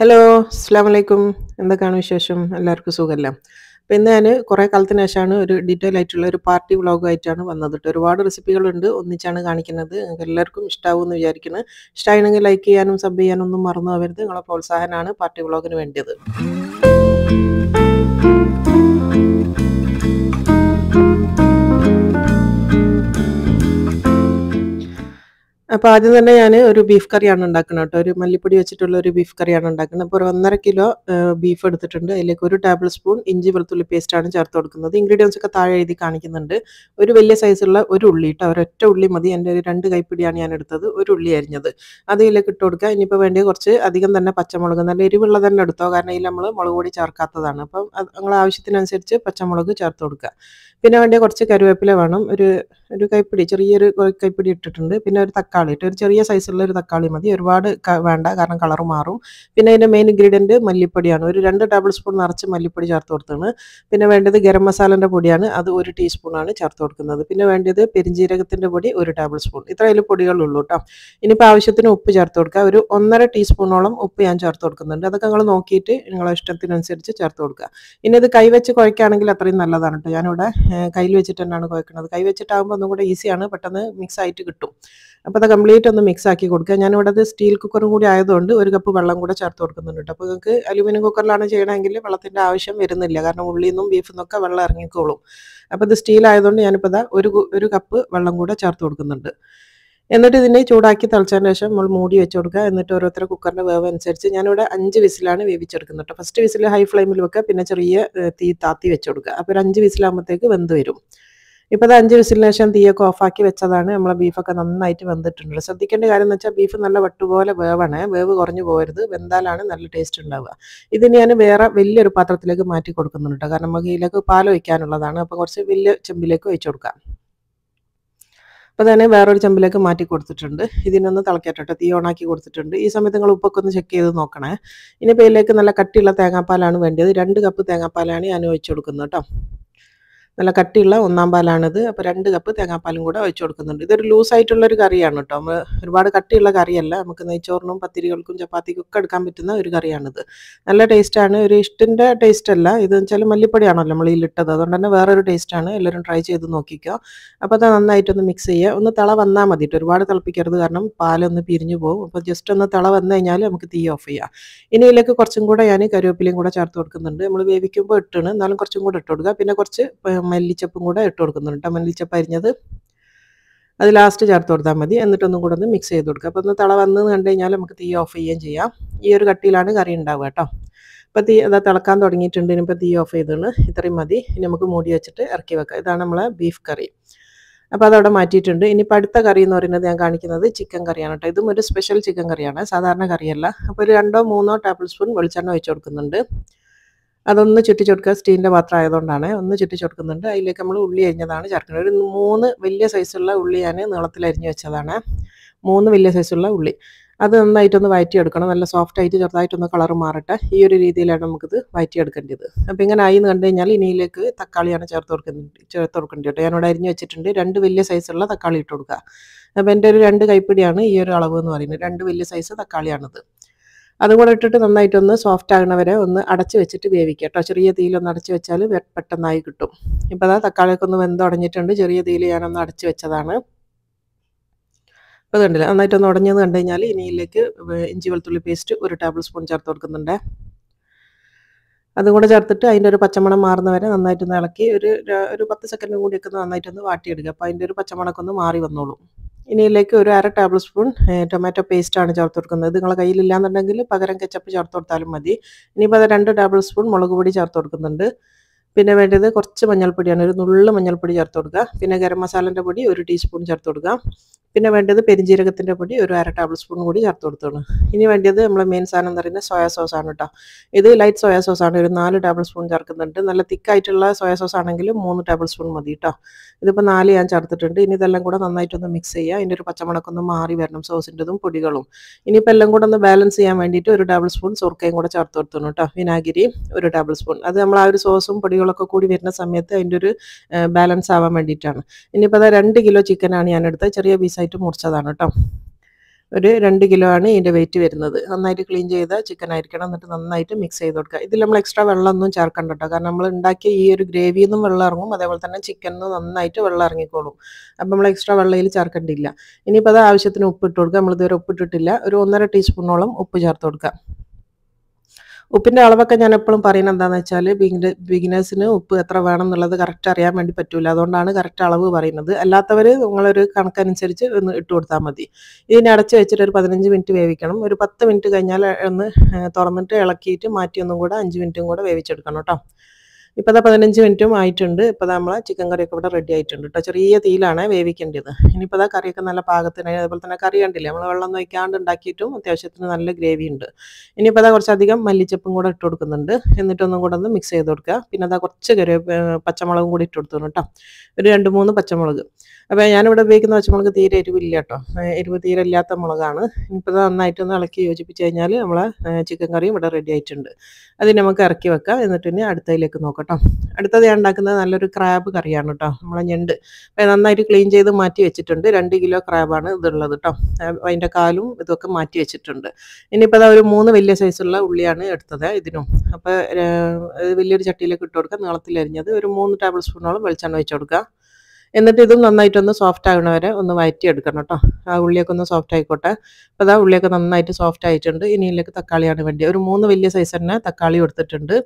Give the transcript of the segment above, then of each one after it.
hello അസ്സാമലൈക്കും എന്തൊക്കെയാണ് വിശേഷം എല്ലാവർക്കും സുഖമല്ല അപ്പം ഇന്ന് ഞാൻ കുറേ കാലത്തിന് ശേഷമാണ് ഒരു ഡീറ്റെയിൽ ആയിട്ടുള്ള ഒരു പാർട്ടി ആയിട്ടാണ് വന്നത് ഒരുപാട് റെസിപ്പികളുണ്ട് ഒന്നിച്ചാണ് കാണിക്കുന്നത് നിങ്ങൾക്ക് എല്ലാവർക്കും ഇഷ്ടാവുമെന്ന് വിചാരിക്കുന്നത് ഇഷ്ടമായിരുന്നെങ്കിൽ ലൈക്ക് ചെയ്യാനും സബ് ചെയ്യാനും ഒന്നും മറന്നു പോകരുത് നിങ്ങളെ പ്രോത്സാഹനമാണ് പാർട്ടി വ്ളോഗിന് വേണ്ടിയത് അപ്പോൾ ആദ്യം തന്നെ ഞാൻ ഒരു ബീഫ് കറിയാണ് ഉണ്ടാക്കുന്നത് കേട്ടോ ഒരു മല്ലിപ്പൊടി വെച്ചിട്ടുള്ള ഒരു ബീഫ് കറിയാണ് ഉണ്ടാക്കുന്നത് അപ്പോൾ ഒരു ഒന്നര കിലോ ബീഫ് എടുത്തിട്ടുണ്ട് അതിലേക്ക് ഒരു ടേബിൾ സ്പൂൺ ഇഞ്ചി വെളുത്തുള്ളി പേസ്റ്റാണ് ചേർത്ത് കൊടുക്കുന്നത് ഇൻഗ്രീഡിയൻസ് ഒക്കെ താഴെ എഴുതി കാണിക്കുന്നുണ്ട് ഒരു വലിയ സൈസുള്ള ഒരു ഉള്ളി ഒരു ഒരൊറ്റ ഉള്ളി മതി എൻ്റെ ഒരു രണ്ട് കൈപ്പിടിയാണ് ഞാൻ എടുത്തത് ഒരു ഉള്ളി അരിഞ്ഞത് അതിലേക്ക് ഇട്ട് കൊടുക്കുക ഇനിയിപ്പോൾ വേണ്ടി കുറച്ച് അധികം തന്നെ പച്ചമുളക് നല്ല എരിവുള്ള തന്നെ എടുത്തോ കാരണം ഇതിൽ നമ്മൾ മുളക് പൊടി ചേർക്കാത്തതാണ് അപ്പം നിങ്ങൾ ആവശ്യത്തിനനുസരിച്ച് പച്ചമുളക് ചേർത്ത് കൊടുക്കുക പിന്നെ വേണ്ടിയ കുറച്ച് കരുവേപ്പില വേണം ഒരു ഒരു കൈപ്പിടി ചെറിയൊരു കൈപ്പിടി ഇട്ടിട്ടുണ്ട് പിന്നെ ഒരു തക്കാളി ഇട്ട് ഒരു ചെറിയ സൈസുള്ള ഒരു തക്കാളി മതി ഒരുപാട് വേണ്ട കാരണം കളർ മാറും പിന്നെ അതിൻ്റെ മെയിൻ ഇൻഗ്രീഡിയൻറ്റ് മല്ലിപ്പൊടിയാണ് ഒരു രണ്ട് ടേബിൾ സ്പൂൺ നിറച്ച് മല്ലിപ്പൊടി ചേർത്ത് കൊടുത്താണ് പിന്നെ വേണ്ടത് ഗരം മസാലൻ്റെ പൊടിയാണ് അത് ഒരു ടീസ്പൂണാണ് ചേർത്ത് കൊടുക്കുന്നത് പിന്നെ വേണ്ടത് പെരിഞ്ജീരകത്തിൻ്റെ പൊടി ഒരു ടേബിൾ സ്പൂൺ ഇത്രയും അതിൽ പൊടികളുള്ളൂ കേട്ടോ ഇനിയിപ്പോൾ ആവശ്യത്തിന് ഉപ്പ് ചേർത്ത് കൊടുക്കുക ഒരു ഒന്നര ടീസ്പൂണോളം ഉപ്പ് ഞാൻ ചേർത്ത് കൊടുക്കുന്നുണ്ട് അതൊക്കെ നിങ്ങൾ നോക്കിയിട്ട് നിങ്ങളുടെ ഇഷ്ടത്തിനനുസരിച്ച് ചേർത്ത് കൊടുക്കുക ഇനി ഇത് കൈവച്ച് കുഴക്കുകയാണെങ്കിൽ അത്രയും നല്ലതാണ് കേട്ടോ ഞാനിവിടെ കയ്യിൽ വെച്ചിട്ട് തന്നെയാണ് കുഴക്കുന്നത് കൈ വെച്ചിട്ടാകുമ്പോൾ ഒന്നും കൂടെ ഈസിയാണ് പെട്ടെന്ന് മിക്സ് ആയിട്ട് കിട്ടും അപ്പോൾ അത് കംപ്ലീറ്റ് ഒന്ന് മിക്സ് ആക്കി കൊടുക്കുക ഞാനിവിടെ അത് സ്റ്റീൽ കുക്കറും കൂടി ആയതുകൊണ്ട് ഒരു കപ്പ് വെള്ളം കൂടെ ചേർത്ത് കൊടുക്കുന്നുണ്ട് അപ്പോൾ നിങ്ങൾക്ക് അലുമിനിയം കുക്കറിലാണ് ചെയ്യണമെങ്കിൽ വെള്ളത്തിൻ്റെ ആവശ്യം വരുന്നില്ല കാരണം ഉള്ളിൽ നിന്നും ബീഫിൽ നിന്നൊക്കെ വെള്ളം ഇറങ്ങിക്കോളും അപ്പോൾ ഇത് സ്റ്റീൽ ആയതുകൊണ്ട് ഞാനിപ്പോൾ ഇതാ ഒരു ഒരു കപ്പ് വെള്ളം കൂടെ ചേർത്ത് കൊടുക്കുന്നുണ്ട് എന്നിട്ട് ഇതിനെ ചൂടാക്കി തളിച്ചതിന് ശേഷം നമ്മൾ മൂടി വെച്ച് കൊടുക്കുക എന്നിട്ട് ഓരോരുത്തരെ കുക്കറിൻ്റെ വേവ് അനുസരിച്ച് ഞാനിവിടെ അഞ്ച് വിസിലാണ് വേവിച്ചെടുക്കുന്നത് കേട്ടോ ഫസ്റ്റ് വിസിൽ ഹൈ ഫ്ലെയിമിൽ വെക്കുക പിന്നെ ചെറിയ തീ താത്തി വെച്ച് കൊടുക്കുക അപ്പോൾ ഒരു അഞ്ച് വിസിലാകുമ്പോഴത്തേക്ക് വെന്ത് വരും ഇപ്പോൾ അത് അഞ്ച് വിസിലിന് ശേഷം തീയൊക്കെ ഓഫാക്കി വെച്ചതാണ് നമ്മളെ ബീഫൊക്കെ നന്നായിട്ട് വെന്തിട്ടുണ്ട് ശ്രദ്ധിക്കേണ്ട കാര്യം എന്ന് വെച്ചാൽ ബീഫ് നല്ല വട്ടുപോലെ വേവാണ് വേവ് കുറഞ്ഞു പോകരുത് വെന്താലാണ് നല്ല ടേസ്റ്റ് ഉണ്ടാവുക ഇത് ഞാൻ വേറെ വലിയൊരു പാത്രത്തിലേക്ക് മാറ്റി കൊടുക്കുന്നുണ്ട് കാരണം നമുക്ക് ഇതിലേക്ക് പാൽ വയ്ക്കാനുള്ളതാണ് അപ്പോൾ കുറച്ച് വലിയ ചെമ്പിലേക്ക് ഒഴിച്ചു കൊടുക്കാം അപ്പോൾ തന്നെ വേറൊരു ചെമ്പിലേക്ക് മാറ്റി കൊടുത്തിട്ടുണ്ട് ഇതിനൊന്ന് തിളക്കട്ടെ തീ ഓണാക്കി കൊടുത്തിട്ടുണ്ട് ഈ സമയത്ത് നിങ്ങൾ ഉപ്പൊക്കെ ഒന്ന് ചെക്ക് ചെയ്ത് നോക്കണേ ഇനിയിപ്പോൾ ഇതിലേക്ക് നല്ല കട്ടിയുള്ള തേങ്ങാപ്പാലാണ് വേണ്ടത് രണ്ട് കപ്പ് തേങ്ങാപ്പാലാണ് ഞാൻ ഒഴിച്ചു കൊടുക്കുന്നത് കേട്ടോ നല്ല കട്ടിയുള്ള ഒന്നാം പാലാണിത് അപ്പോൾ രണ്ട് കപ്പ് തേങ്ങാപ്പാലും കൂടെ ഒഴിച്ചു കൊടുക്കുന്നുണ്ട് ഇതൊരു ലൂസായിട്ടുള്ളൊരു കറിയാണ് കേട്ടോ നമ്മൾ ഒരുപാട് കട്ടിയുള്ള കറിയല്ല നമുക്ക് നെയ്ച്ചോറിനും പത്തിരികൾക്കും ചപ്പാത്തിക്കും ഒക്കെ എടുക്കാൻ പറ്റുന്ന ഒരു കറിയാണിത് നല്ല ടേസ്റ്റാണ് ഒരു ഇഷ്ടിൻ്റെ ടേസ്റ്റ് അല്ല ഇത് വെച്ചാൽ മല്ലിപ്പൊടിയാണല്ലോ നമ്മൾ ഇട്ടത് അതുകൊണ്ട് തന്നെ വേറൊരു ടേസ്റ്റാണ് എല്ലാവരും ട്രൈ ചെയ്ത് നോക്കിക്കോ അപ്പോൾ അത് നന്നായിട്ടൊന്ന് മിക്സ് ചെയ്യുക ഒന്ന് തിള വന്നാൽ മതി ഒരുപാട് തിളപ്പിക്കരുത് കാരണം പാലൊന്ന് പിരിഞ്ഞു പോകും അപ്പോൾ ജസ്റ്റ് ഒന്ന് തിള വന്നു കഴിഞ്ഞാൽ നമുക്ക് തീ ഓഫ് ചെയ്യാം ഇനി ഇതിലേക്ക് കുറച്ചും കൂടെ ഞാൻ കരുവേപ്പിലയും കൂടെ ചേർത്ത് കൊടുക്കുന്നുണ്ട് നമ്മൾ വേവിക്കുമ്പോൾ ഇട്ടാണ് എന്നാലും കുറച്ചും കൂടെ ഇട്ട് കൊടുക്കുക പിന്നെ കുറച്ച് മല്ലിച്ചപ്പും കൂടെ ഇട്ട് കൊടുക്കുന്നുണ്ട് കേട്ടോ മല്ലിച്ചപ്പ് അരിഞ്ഞത് അത് ലാസ്റ്റ് ചേർത്ത് കൊടുത്താൽ മതി എന്നിട്ടൊന്നും കൂടെ ഒന്ന് മിക്സ് ചെയ്ത് കൊടുക്കുക അപ്പോൾ ഒന്ന് തള വന്ന് കണ്ടു കഴിഞ്ഞാൽ നമുക്ക് തീ ഓഫ് ചെയ്യുകയും ചെയ്യാം ഈ ഒരു കട്ടിയിലാണ് കറി ഉണ്ടാവുക കേട്ടോ അപ്പോൾ തീ അതാ തിളക്കാൻ തുടങ്ങിയിട്ടുണ്ട് ഇനിയിപ്പോൾ തീ ഓഫ് ചെയ്തോളൂ ഇത്രയും മതി ഇനി നമുക്ക് മൂടി വെച്ചിട്ട് ഇറക്കി വെക്കാം ഇതാണ് നമ്മളെ ബീഫ് കറി അപ്പോൾ അതവിടെ മാറ്റിയിട്ടുണ്ട് ഇനി അടുത്ത കറി എന്ന് പറയുന്നത് ഞാൻ കാണിക്കുന്നത് ചിക്കൻ കറിയാണ് കേട്ടോ ഇതും ഒരു സ്പെഷ്യൽ ചിക്കൻ കറിയാണ് സാധാരണ കറിയല്ല അപ്പോൾ ഒരു രണ്ടോ മൂന്നോ ടേബിൾ സ്പൂൺ വെളിച്ചെണ്ണ വെച്ച് കൊടുക്കുന്നുണ്ട് അതൊന്ന് ചുട്ടിച്ചൊടുക്കുക സ്റ്റീലിൻ്റെ പാത്രം ആയതുകൊണ്ടാണ് ഒന്ന് ചുട്ടിച്ചൊടുക്കുന്നുണ്ട് അതിലേക്ക് നമ്മൾ ഉള്ളി അരിഞ്ഞതാണ് ചേർക്കുന്നത് ഒരു മൂന്ന് വലിയ സൈസുള്ള ഉള്ളി ഞാൻ നീളത്തിൽ അരിഞ്ഞ് വെച്ചതാണ് മൂന്ന് വലിയ സൈസുള്ള ഉള്ളി അത് നന്നായിട്ടൊന്ന് വയറ്റിയെടുക്കണം നല്ല സോഫ്റ്റ് ആയിട്ട് ചെറുതായിട്ടൊന്ന് കളർ മാറട്ടെ ഈ ഒരു രീതിയിലാണ് നമുക്കിത് വയറ്റിയെടുക്കേണ്ടത് അപ്പോൾ ഇങ്ങനെ ആയി എന്ന് കണ്ടു കഴിഞ്ഞാൽ ഇനിയിലേക്ക് തക്കാളിയാണ് ചേർത്ത് കൊടുക്കുന്നത് ചേർത്ത് കൊടുക്കേണ്ടി കേട്ടോ ഞാനിവിടെ അരിഞ്ഞ് വെച്ചിട്ടുണ്ട് രണ്ട് വലിയ സൈസുള്ള തക്കാളി ഇട്ട് കൊടുക്കുക അപ്പോൾ എൻ്റെ ഒരു രണ്ട് കൈപ്പിടിയാണ് ഈ ഒരു അളവ് എന്ന് പറയുന്നത് രണ്ട് വലിയ സൈസ് തക്കാളിയാണിത് അതും കൂടെ ഇട്ടിട്ട് നന്നായിട്ടൊന്ന് സോഫ്റ്റ് ആകണവരെ ഒന്ന് അടച്ച് വെച്ചിട്ട് വേവിക്കുക കേട്ടോ ചെറിയ തീയിലൊന്ന് അടച്ച് വെച്ചാൽ പെട്ടെന്നായി കിട്ടും ഇപ്പോൾ അതാ തക്കാളിയൊക്കെ ഒന്ന് ഉടഞ്ഞിട്ടുണ്ട് ചെറിയ തീയിൽ ഞാനൊന്ന് അടച്ച് വെച്ചതാണ് അപ്പോൾ കണ്ടില്ല നന്നായിട്ടൊന്ന് ഉടഞ്ഞത് കണ്ടു കഴിഞ്ഞാൽ ഇനിയിലേക്ക് ഇഞ്ചി വെളുത്തുള്ളി പേസ്റ്റ് ഒരു ടേബിൾ സ്പൂൺ ചേർത്ത് കൊടുക്കുന്നുണ്ട് അതും കൂടെ ചേർത്തിട്ട് അതിൻ്റെ ഒരു പച്ചമണം മാറുന്ന വരെ നന്നായിട്ടൊന്ന് ഇളക്കി ഒരു ഒരു പത്ത് സെക്കൻഡും കൂടിയൊക്കെ നന്നായിട്ടൊന്ന് വാട്ടിയെടുക്കുക അപ്പോൾ അതിൻ്റെ ഒരു പച്ചമണക്കൊന്ന് മാറി വന്നോളും ഇനി ഇതിലേക്ക് ഒരു അര ടേബിൾ സ്പൂൺ ടൊമാറ്റോ പേസ്റ്റാണ് ചേർത്ത് കൊടുക്കുന്നത് നിങ്ങളുടെ കയ്യിലില്ലാന്നുണ്ടെങ്കിൽ പകരം കെച്ചപ്പ് ചേർത്ത് കൊടുത്താലും മതി ഇനിയിപ്പോൾ അത് രണ്ട് ടേബിൾ സ്പൂൺ മുളക് പൊടി ചേർത്ത് കൊടുക്കുന്നുണ്ട് പിന്നെ വേണ്ടത് കുറച്ച് മഞ്ഞൾപ്പൊടിയാണ് ഒരു നുള്ളു മഞ്ഞൾപ്പൊടി ചേർത്ത് കൊടുക്കുക പിന്നെ ഗരം മസാലൻ്റെ പൊടി ഒരു ടീസ്പൂൺ ചേർത്ത് കൊടുക്കുക പിന്നെ വേണ്ടത് പെരിഞ്ജീരകത്തിൻ്റെ പൊടി ഒരു അര ടേബിൾ സ്പൂൺ കൂടി ചേർത്ത് കൊടുത്തോളൂ ഇനി വേണ്ടത് നമ്മൾ മെയിൻ സാധനം എന്ന് പറയുന്നത് സോയാ സോസ് ആണ് കേട്ടോ ഇത് ലൈറ്റ് സോയാ സോസ് ആണ് ഒരു നാല് ടേബിൾ സ്പൂൺ ചേർക്കുന്നുണ്ട് നല്ല തിക്കായിട്ടുള്ള സോയാ സോസ് ആണെങ്കിൽ മൂന്ന് ടേബിൾ സ്പൂൺ മതി കേട്ടോ ഇതിപ്പോൾ നാല് ഞാൻ ചേർത്തിട്ടുണ്ട് ഇനി ഇതെല്ലാം കൂടെ നന്നായിട്ടൊന്ന് മിക്സ് ചെയ്യുക ഇനി ഒരു പച്ചമുളക്കൊന്ന് മാറി വരണം സോസിൻ്റെതും പൊടികളും ഇനിയിപ്പോൾ എല്ലാം കൂടെ ഒന്ന് ബാലൻസ് ചെയ്യാൻ വേണ്ടിയിട്ട് ഒരു ടേബിൾ സ്പൂൺ സുർക്കയും കൂടെ ചേർത്ത് കൊടുത്തു കേട്ടോ വിനാഗിരി ഒരു ടേബിൾ സ്പൂൺ അത് നമ്മൾ ആ ഒരു സോസും പൊടികളൊക്കെ കൂടി വരുന്ന സമയത്ത് അതിൻ്റെ ഒരു ബാലൻസ് ആവാൻ വേണ്ടിയിട്ടാണ് ഇനിയിപ്പോൾ അത് രണ്ട് കിലോ ചിക്കനാണ് ഞാൻ എടുത്തത് ചെറിയ പീസായിട്ട് മുറിച്ചതാണ് കേട്ടോ ഒരു രണ്ട് കിലോ ആണ് ഇതിൻ്റെ വെയിറ്റ് വരുന്നത് നന്നായിട്ട് ക്ലീൻ ചെയ്ത ചിക്കൻ ആയിരിക്കണം എന്നിട്ട് നന്നായിട്ട് മിക്സ് ചെയ്ത് കൊടുക്കുക ഇതിൽ നമ്മൾ എക്സ്ട്രാ വെള്ളമൊന്നും ചേർക്കണ്ട കേട്ടോ കാരണം നമ്മൾ ഉണ്ടാക്കിയ ഈ ഒരു ഗ്രേവിയിൽ നിന്നും വെള്ളം ഇറങ്ങും അതേപോലെ തന്നെ ചിക്കനിൽ നിന്ന് നന്നായിട്ട് വെള്ളം ഇറങ്ങിക്കോളും അപ്പം നമ്മൾ എക്സ്ട്രാ വെള്ളയിൽ ചേർക്കേണ്ടില്ല ഇനിയിപ്പോൾ അത് ആവശ്യത്തിന് ഉപ്പ് ഇട്ട് കൊടുക്കുക നമ്മളിതുവരെ ഉപ്പിട്ടിട്ടില്ല ഒരു ഒന്നര ടീസ്പൂണോളം ഉപ്പ് ചേർത്ത് കൊടുക്കുക ഉപ്പിൻ്റെ അളവൊക്കെ ഞാൻ എപ്പോഴും പറയുന്നത് എന്താണെന്ന് വെച്ചാൽ ബിഗിനേഴ്സിന് ഉപ്പ് എത്ര വേണം എന്നുള്ളത് കറക്റ്റ് അറിയാൻ വേണ്ടി പറ്റൂല അതുകൊണ്ടാണ് കറക്റ്റ് അളവ് പറയുന്നത് അല്ലാത്തവർ നിങ്ങളൊരു കണക്കനുസരിച്ച് ഒന്ന് ഇട്ട് കൊടുത്താൽ മതി ഇതിനെ അടച്ച് വെച്ചിട്ട് ഒരു പതിനഞ്ച് മിനിറ്റ് വേവിക്കണം ഒരു പത്ത് മിനിറ്റ് കഴിഞ്ഞാൽ ഒന്ന് തുറന്നിട്ട് ഇളക്കിയിട്ട് മാറ്റി ഒന്നും കൂടെ അഞ്ച് മിനിറ്റും കൂടെ വേവിച്ചെടുക്കണം കേട്ടോ ഇപ്പം ഇതാ പതിനഞ്ച് മിനിറ്റും ആയിട്ടുണ്ട് ഇപ്പം നമ്മൾ ചിക്കൻ കറിയൊക്കെ ഇവിടെ റെഡി ആയിട്ടുണ്ട് കേട്ടോ ചെറിയ തീയിലാണ് വേവിക്കേണ്ടത് ഇനിയിപ്പോൾ ഇതാ കറിയൊക്കെ നല്ല പാകത്തിന് അതുപോലെ തന്നെ കറി കണ്ടില്ലേ നമ്മൾ വെള്ളം നോക്കാണ്ട് ഉണ്ടാക്കിയിട്ടും അത്യാവശ്യത്തിന് നല്ല ഗ്രേവി ഉണ്ട് ഇനിയിപ്പോൾ അതാ കുറച്ചധികം മല്ലിച്ചപ്പും കൂടെ ഇട്ട് കൊടുക്കുന്നുണ്ട് എന്നിട്ടൊന്നും കൂടെ ഒന്ന് മിക്സ് ചെയ്ത് കൊടുക്കുക പിന്നെ അതാ കുറച്ച് കറി പച്ചമുളകും കൂടി ഇട്ട് കൊടുത്തു കേട്ടോ ഒരു രണ്ട് മൂന്ന് പച്ചമുളക് അപ്പോൾ ഞാനിവിടെ ഉപയോഗിക്കുന്ന പച്ചമുളക് തീരെ എരിവില്ല കേട്ടോ എരിവ് തീരെ ഇല്ലാത്ത മുളകാണ് ഇപ്പോൾ നന്നായിട്ടൊന്ന് ഇളക്കി യോജിപ്പിച്ച് കഴിഞ്ഞാൽ നമ്മളെ ചിക്കൻ കറിയും ഇവിടെ റെഡി ആയിട്ടുണ്ട് അത് നമുക്ക് ഇറക്കി വെക്കാം എന്നിട്ട് ഇനി അടുത്തതിലേക്ക് നോക്കട്ടോ അടുത്തത് ഞാൻ ഉണ്ടാക്കുന്നത് നല്ലൊരു ക്രാബ് കറിയാണ് കേട്ടോ നമ്മളെ ഞണ്ട് നന്നായിട്ട് ക്ലീൻ ചെയ്ത് മാറ്റി വെച്ചിട്ടുണ്ട് രണ്ട് കിലോ ക്രാബാണ് ഇതുള്ളത് കേട്ടോ അതിൻ്റെ കാലും ഇതൊക്കെ മാറ്റി വെച്ചിട്ടുണ്ട് ഇനിയിപ്പോൾ അതൊരു ഒരു മൂന്ന് വലിയ സൈസുള്ള ഉള്ളിയാണ് എടുത്തത് ഇതിനും അപ്പോൾ വലിയൊരു ചട്ടിയിലേക്ക് ഇട്ട് കൊടുക്കുക നീളത്തിലരിഞ്ഞത് ഒരു മൂന്ന് ടേബിൾ സ്പൂണോളം വെളിച്ചെണ്ണ വെച്ച് കൊടുക്കുക എന്നിട്ട് ഇതും നന്നായിട്ടൊന്ന് സോഫ്റ്റ് ആകണ വരെ ഒന്ന് എടുക്കണം കേട്ടോ ആ ഉള്ളിയൊക്കെ ഒന്ന് സോഫ്റ്റ് ആയിക്കോട്ടെ അപ്പോൾ അതാ ഉള്ളിയൊക്കെ നന്നായിട്ട് സോഫ്റ്റ് ആയിട്ടുണ്ട് ഇനിയിലേക്ക് തക്കാളിയാണ് വേണ്ടി ഒരു മൂന്ന് വലിയ സൈസ് തന്നെ തക്കാളി കൊടുത്തിട്ടുണ്ട്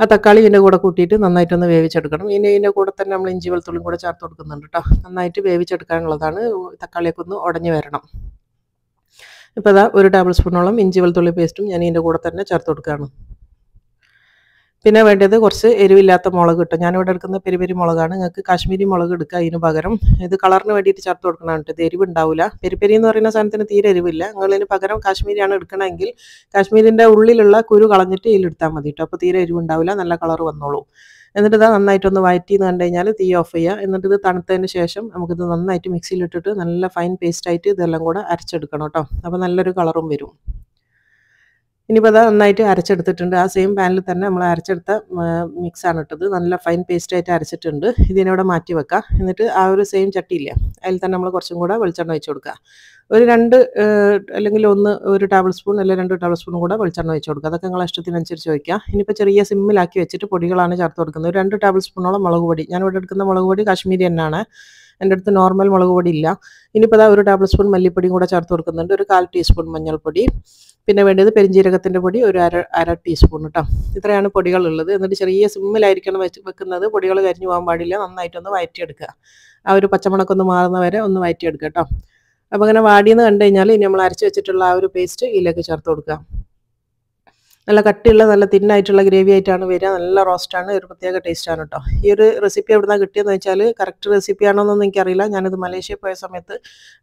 ആ തക്കാളി ഇതിൻ്റെ കൂടെ കൂട്ടിയിട്ട് നന്നായിട്ടൊന്ന് വേവിച്ചെടുക്കണം ഇനി ഇതിൻ്റെ കൂടെ തന്നെ നമ്മൾ ഇഞ്ചി വെളുത്തുള്ളിയും കൂടെ ചേർത്ത് കൊടുക്കുന്നുണ്ട് കേട്ടോ നന്നായിട്ട് വേവിച്ചെടുക്കാനുള്ളതാണ് തക്കാളിയൊക്കെ ഒന്ന് ഉടഞ്ഞു വരണം ഇപ്പോൾ അതാ ഒരു ടേബിൾ സ്പൂണോളം ഇഞ്ചി വെളുത്തുള്ളി പേസ്റ്റും ഞാൻ ഇതിൻ്റെ കൂടെ തന്നെ ചേർത്ത് കൊടുക്കുകയാണ് പിന്നെ വേണ്ടത് കുറച്ച് എരിവില്ലാത്ത മുളക് കിട്ടും ഞാനിവിടെ എടുക്കുന്ന പെരിപെരി മുളകാണ് നിങ്ങൾക്ക് കാശ്മീരി മുളക് എടുക്കുക അതിന് പകരം ഇത് കളറിന് വേണ്ടിയിട്ട് ചേർത്ത് കൊടുക്കണം കേട്ടോ ഇത് എരിവ് ഉണ്ടാവില്ല പെരിപെരി എന്ന് പറയുന്ന സാധനത്തിന് തീരെ എരിവില്ല നിങ്ങളതിന് പകരം കാശ്മീരിയാണ് എടുക്കണമെങ്കിൽ കാശ്മീരിൻ്റെ ഉള്ളിലുള്ള കുരു കളഞ്ഞിട്ട് ഇതിലെടുത്താൽ മതി കേട്ടോ അപ്പോൾ തീരെ എരിവ് ഉണ്ടാവില്ല നല്ല കളർ വന്നോളൂ എന്നിട്ട് ഇത് നന്നായിട്ടൊന്ന് വയറ്റി എന്ന് കണ്ടു കഴിഞ്ഞാൽ തീ ഓഫ് ചെയ്യുക എന്നിട്ട് ഇത് തണുത്തതിന് ശേഷം നമുക്കിത് നന്നായിട്ട് മിക്സിയിലിട്ടിട്ട് നല്ല ഫൈൻ പേസ്റ്റായിട്ട് ഇതെല്ലാം കൂടെ അരച്ചെടുക്കണം കേട്ടോ അപ്പോൾ നല്ലൊരു കളറും വരും ഇനിയിപ്പോൾ അത് നന്നായിട്ട് അരച്ചെടുത്തിട്ടുണ്ട് ആ സെയിം പാനിൽ തന്നെ നമ്മൾ അരച്ചെടുത്ത മിക്സാണ് ഇട്ടത് നല്ല ഫൈൻ പേസ്റ്റായിട്ട് അരച്ചിട്ടുണ്ട് ഇതിനോടെ മാറ്റി വെക്കാം എന്നിട്ട് ആ ഒരു സെയിം ചട്ടിയില്ല അതിൽ തന്നെ നമ്മൾ കുറച്ചും കൂടെ വെളിച്ചെണ്ണ വെച്ച് കൊടുക്കുക ഒരു രണ്ട് അല്ലെങ്കിൽ ഒന്ന് ഒരു ടേബിൾ സ്പൂൺ അല്ലെങ്കിൽ രണ്ട് ടേബിൾ സ്പൂൺ കൂടെ വെളിച്ചെണ്ണ വെച്ച് കൊടുക്കുക അതൊക്കെ നിങ്ങളെ ഇഷ്ടത്തിനനുസരിച്ച് വയ്ക്കുക ഇനിയിപ്പോൾ ചെറിയ സിമ്മിലാക്കി വെച്ചിട്ട് പൊടികളാണ് ചേർത്ത് കൊടുക്കുന്നത് ഒരു രണ്ട് ടേബിൾ സ്പൂണോളം മുളക് പൊടി ഞാൻ ഇവിടെ എടുക്കുന്ന മുളക് പൊടി കാശ്മീരി തന്നെയാണ് എൻ്റെ അടുത്ത് നോർമൽ മുളക് പൊടി ഇല്ല ഇനിയിപ്പോൾ അതാ ഒരു ടേബിൾ സ്പൂൺ മല്ലിപ്പൊടിയും കൂടെ ചേർത്ത് കൊടുക്കുന്നുണ്ട് ഒരു കാൽ ടീസ്പൂൺ മഞ്ഞൾപ്പൊടി പിന്നെ വേണ്ടത് പെരിഞ്ചീരകത്തിൻ്റെ പൊടി ഒരു അര അര ടീസ്പൂൺ കേട്ടോ ഇത്രയാണ് പൊടികളുള്ളത് എന്നിട്ട് ചെറിയ സിമ്മിലായിരിക്കണം വെച്ച് വെക്കുന്നത് പൊടികൾ കരിഞ്ഞു പോകാൻ പാടില്ല നന്നായിട്ടൊന്ന് വയറ്റിയെടുക്കുക ആ ഒരു പച്ചമുണക്കൊന്ന് മാറുന്ന വരെ ഒന്ന് വയറ്റിയെടുക്കുക കേട്ടോ അപ്പോൾ അങ്ങനെ വാടിയെന്ന് കണ്ടു കഴിഞ്ഞാൽ ഇനി നമ്മൾ അരച്ച് വെച്ചിട്ടുള്ള ആ ഒരു പേസ്റ്റ് ഇതിലേക്ക് ചേർത്ത് കൊടുക്കുക നല്ല കട്ടിയുള്ള നല്ല തിന്നായിട്ടുള്ള ഗ്രേവി ആയിട്ടാണ് വരിക നല്ല റോസ്റ്റാണ് ഒരു പ്രത്യേക ടേസ്റ്റാണ് കേട്ടോ ഈ ഒരു റെസിപ്പി എവിടെ നിന്നാണ് കിട്ടിയെന്ന് വെച്ചാൽ കറക്റ്റ് റെസിപ്പി ആണോന്നൊന്നും എനിക്കറിയില്ല ഞാനിത് മലേഷ്യ പോയ സമയത്ത്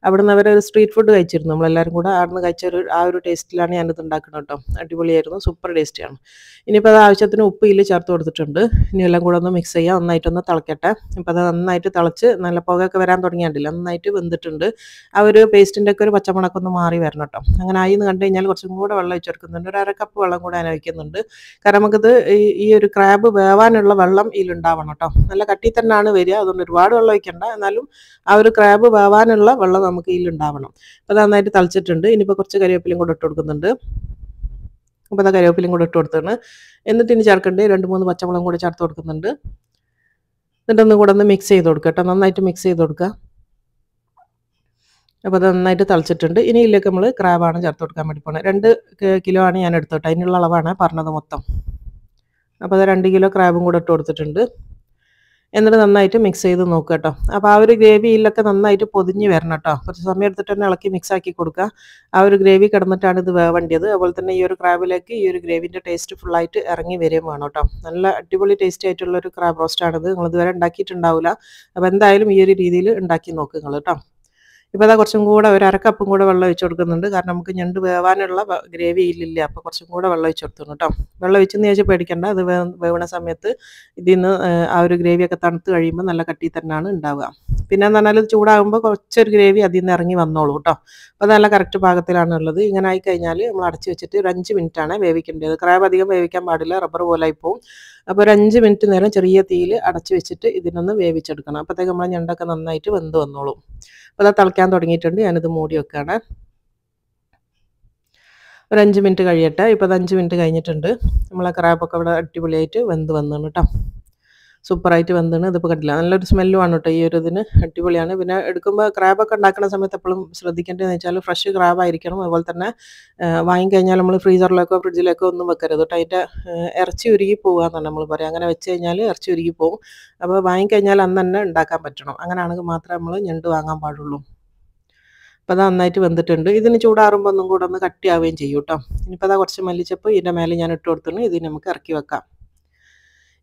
അവിടെ നിന്ന് അവരെ ഒരു സ്ട്രീറ്റ് ഫുഡ് കഴിച്ചിരുന്നു നമ്മളെല്ലാവരും കൂടെ അവിടെ നിന്ന് കഴിച്ച ഒരു ആ ഒരു ടേസ്റ്റിലാണ് ഞാനിത് ഉണ്ടാക്കുന്നത് കേട്ടോ അടിപൊളിയായിരുന്നു സൂപ്പർ ടേസ്റ്റിയാണ് ഇനിയിപ്പോൾ അത് ആവശ്യത്തിന് ഉപ്പ് ഇതിൽ ചേർത്ത് കൊടുത്തിട്ടുണ്ട് ഇനി എല്ലാം കൂടെ ഒന്ന് മിക്സ് ചെയ്യുക നന്നായിട്ടൊന്ന് തിളക്കട്ടെ ഇപ്പോൾ അത് നന്നായിട്ട് തിളച്ച് നല്ല പുകയൊക്കെ വരാൻ തുടങ്ങിയിട്ടില്ല നന്നായിട്ട് വെന്തിട്ടുണ്ട് ആ ഒരു പേസ്റ്റിൻ്റെ ഒക്കെ ഒരു പച്ചമുളക്കൊന്ന് മാറി വരണം കേട്ടോ അങ്ങനെ ആയി എന്ന് കണ്ടു കഴിഞ്ഞാൽ കുറച്ചും കൂടെ വെള്ളം ഒഴിച്ചെടുക്കുന്നുണ്ട് ഒരു അര കപ്പ് വെള്ളം കൂടെ അനുഭവിക്കുന്നുണ്ട് കാരണം നമുക്കിത് ഈ ഒരു ക്രാബ് വേവാനുള്ള വെള്ളം ഇതിലുണ്ടാവണം കേട്ടോ നല്ല കട്ടി തന്നെയാണ് വരിക അതുകൊണ്ട് ഒരുപാട് വെള്ളം വയ്ക്കണ്ട എന്നാലും ആ ഒരു ക്രാബ് വേവാനുള്ള വെള്ളം നമുക്ക് ഇതിലുണ്ടാവണം അപ്പോൾ നന്നായിട്ട് തളിച്ചിട്ടുണ്ട് ഇനിയിപ്പോൾ കുറച്ച് കരിവേപ്പിലും കൂടെ ഇട്ട് കൊടുക്കുന്നുണ്ട് അപ്പോൾ അത് കരിവേപ്പിലും കൂടെ ഇട്ട് കൊടുത്താണ് എന്നിട്ട് ഇനി ചേർക്കേണ്ടത് രണ്ട് മൂന്ന് പച്ചമുളകും കൂടെ ചേർത്ത് കൊടുക്കുന്നുണ്ട് എന്നിട്ടൊന്നും കൂടെ ഒന്ന് മിക്സ് ചെയ്ത് കൊടുക്കുക കേട്ടോ നന്നായിട്ട് മിക്സ് ചെയ്ത് കൊടുക്കുക അപ്പോൾ അത് നന്നായിട്ട് തളിച്ചിട്ടുണ്ട് ഇനി ഇതിലേക്ക് നമ്മൾ ക്രാബാണ് ചേർത്ത് കൊടുക്കാൻ വേണ്ടി പോകുന്നത് രണ്ട് കിലോ ആണ് ഞാൻ എടുത്തോട്ടെ അതിനുള്ള അളവാണ് പറഞ്ഞത് മൊത്തം അപ്പോൾ അത് രണ്ട് കിലോ ക്രാബും കൂടെ ഇട്ട് കൊടുത്തിട്ടുണ്ട് എന്നിട്ട് നന്നായിട്ട് മിക്സ് ചെയ്ത് നോക്കുക കേട്ടോ അപ്പോൾ ആ ഒരു ഗ്രേവിയിലൊക്കെ നന്നായിട്ട് പൊതിഞ്ഞ് വരണം കേട്ടോ കുറച്ച് സമയം എടുത്തിട്ട് തന്നെ ഇളക്കി മിക്സ് ആക്കി കൊടുക്കുക ആ ഒരു ഗ്രേവി കിടന്നിട്ടാണ് ഇത് വേവേണ്ടത് അതുപോലെ തന്നെ ഈ ഒരു ക്രാബിലേക്ക് ഈ ഒരു ഗ്രേവിൻ്റെ ടേസ്റ്റ് ഫുള്ളായിട്ട് ഇറങ്ങി വരികയും വേണം കേട്ടോ നല്ല അടിപൊളി ടേസ്റ്റി ആയിട്ടുള്ള ഒരു ക്രാബ് റോസ്റ്റാണിത് നിങ്ങൾ ഇതുവരെ ഉണ്ടാക്കിയിട്ടുണ്ടാവില്ല അപ്പോൾ എന്തായാലും ഈ ഒരു രീതിയിൽ ഉണ്ടാക്കി നോക്കുക കേട്ടോ ഇപ്പോൾ അതാ കുറച്ചും കൂടെ ഒരു അരക്കപ്പും കൂടെ വെള്ളം ഒഴിച്ച് കൊടുക്കുന്നുണ്ട് കാരണം നമുക്ക് ഞണ്ട് വേവാനുള്ള ഗ്രേവി ഇല്ലില്ല അപ്പോൾ കുറച്ചും കൂടെ വെള്ളം ഒഴിച്ച് കൊടുത്തുണ്ട് കേട്ടോ വെള്ളം ഒഴിച്ചെന്ന് ചോദിച്ചാൽ പേടിക്കേണ്ട അത് വേവണ സമയത്ത് ഇതിൽ നിന്ന് ആ ഒരു ഗ്രേവിയൊക്കെ തണുത്ത് കഴിയുമ്പോൾ നല്ല കട്ടിയിൽ തന്നെയാണ് ഉണ്ടാവുക പിന്നെ എന്ന് പറഞ്ഞാൽ ഇത് ചൂടാകുമ്പോൾ കുറച്ചൊരു ഗ്രേവി അതിൽ നിന്ന് ഇറങ്ങി വന്നോളൂ കേട്ടോ അപ്പോൾ നല്ല കറക്റ്റ് പാകത്തിലാണ് ഉള്ളത് ഇങ്ങനെ ആയിക്കഴിഞ്ഞാൽ കഴിഞ്ഞാൽ നമ്മൾ അടച്ച് വെച്ചിട്ട് ഒരു അഞ്ച് മിനിറ്റാണ് വേവിക്കേണ്ടത് ക്രാബ് അധികം വേവിക്കാൻ പാടില്ല റബ്ബർ പോലെ ആയിപ്പോവും അപ്പോൾ ഒരു അഞ്ച് മിനിറ്റ് നേരം ചെറിയ തീയിൽ അടച്ച് വെച്ചിട്ട് ഇതിനൊന്ന് വേവിച്ചെടുക്കണം അപ്പോഴത്തേക്ക് നമ്മളെ ഞണ്ടൊക്കെ നന്നായിട്ട് വെന്ത് വന്നോളും അപ്പോൾ അത് തിളയ്ക്കാൻ തുടങ്ങിയിട്ടുണ്ട് ഞാനിത് മൂടി വെക്കുകയാണ് ഒരു അഞ്ച് മിനിറ്റ് കഴിയട്ടെ ഇപ്പോൾ അത് അഞ്ച് മിനിറ്റ് കഴിഞ്ഞിട്ടുണ്ട് നമ്മളെ ക്രാബൊക്കെ ഇവിടെ അടിപൊളിയായിട്ട് വെന്ത് വന്നു കേട്ടോ സൂപ്പറായിട്ട് വന്നതാണ് ഇതിപ്പോൾ കണ്ടില്ല നല്ലൊരു ആണ് കേട്ടോ ഈ ഒരു ഇതിന് അടിപൊളിയാണ് പിന്നെ എടുക്കുമ്പോൾ ക്രാബൊക്കെ ഉണ്ടാക്കുന്ന സമയത്ത് എപ്പോഴും ശ്രദ്ധിക്കേണ്ടതെന്ന് വെച്ചാൽ ഫ്രഷ് ക്രാബ് ആയിരിക്കണം അതുപോലെ തന്നെ വാങ്ങിക്കഴിഞ്ഞാൽ നമ്മൾ ഫ്രീസറിലേക്കോ ഫ്രിഡ്ജിലേക്കോ ഒന്നും വെക്കരുത് കേട്ടോ അതിൻ്റെ ഇറച്ചി ഉരുകി പോകുക എന്നാണ് നമ്മൾ പറയുക അങ്ങനെ വെച്ച് കഴിഞ്ഞാൽ ഇറച്ചി ഉരുകി പോകും അപ്പോൾ വാങ്ങിക്കഴിഞ്ഞാൽ അന്ന് തന്നെ ഉണ്ടാക്കാൻ പറ്റണം അങ്ങനെയാണെങ്കിൽ മാത്രമേ നമ്മൾ ഞണ്ട് വാങ്ങാൻ പാടുള്ളൂ അപ്പോൾ അത് നന്നായിട്ട് വെന്തിട്ടുണ്ട് ഇതിന് ചൂടാറുമ്പോൾ ഒന്നും കൂടെ ഒന്ന് കട്ടിയാവുകയും ചെയ്യും കേട്ടോ ഇനിയിപ്പോൾ അതാ കുറച്ച് മല്ലിച്ചപ്പ് ഇതിൻ്റെ മേലെ ഞാൻ ഇട്ട് കൊടുത്തിട്ടുണ്ട് ഇതിന് നമുക്ക് ഇറക്കി വെക്കാം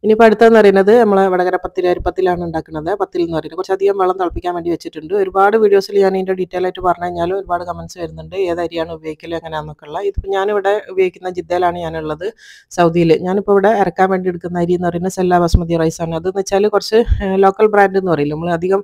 ഇനിയിപ്പോൾ അടുത്തതെന്ന് പറയുന്നത് നമ്മൾ വടകര പത്തിൽ അരിപ്പത്തിലാണ് ഉണ്ടാക്കുന്നത് പത്തിൽ എന്ന് പറയുന്നത് കുറച്ചധികം വെള്ളം തിളപ്പിക്കാൻ വേണ്ടി വെച്ചിട്ടുണ്ട് ഒരുപാട് വീഡിയോസിൽ ഞാൻ ഇതിൻ്റെ ഡീറ്റെയിൽ ആയിട്ട് പറഞ്ഞു കഴിഞ്ഞാൽ ഒരുപാട് കമൻസ് വരുന്നുണ്ട് ഏത് അരിയാണ് ഉപയോഗിക്കൽ എങ്ങനെയാണെന്നൊക്കെയുള്ള ഇതിപ്പോൾ ഞാനിവിടെ ഉപയോഗിക്കുന്ന ജിദ്ദയിലാണ് ഞാനുള്ളത് സൗദിയിൽ ഞാനിപ്പോൾ ഇവിടെ ഇറക്കാൻ വേണ്ടി എടുക്കുന്ന അരി എന്ന് പറയുന്നത് സെല്ല ബസ്മതി റൈസാണ് അതെന്ന് വെച്ചാൽ കുറച്ച് ലോക്കൽ ബ്രാൻഡ് എന്ന് പറയില്ല നമ്മൾ അധികം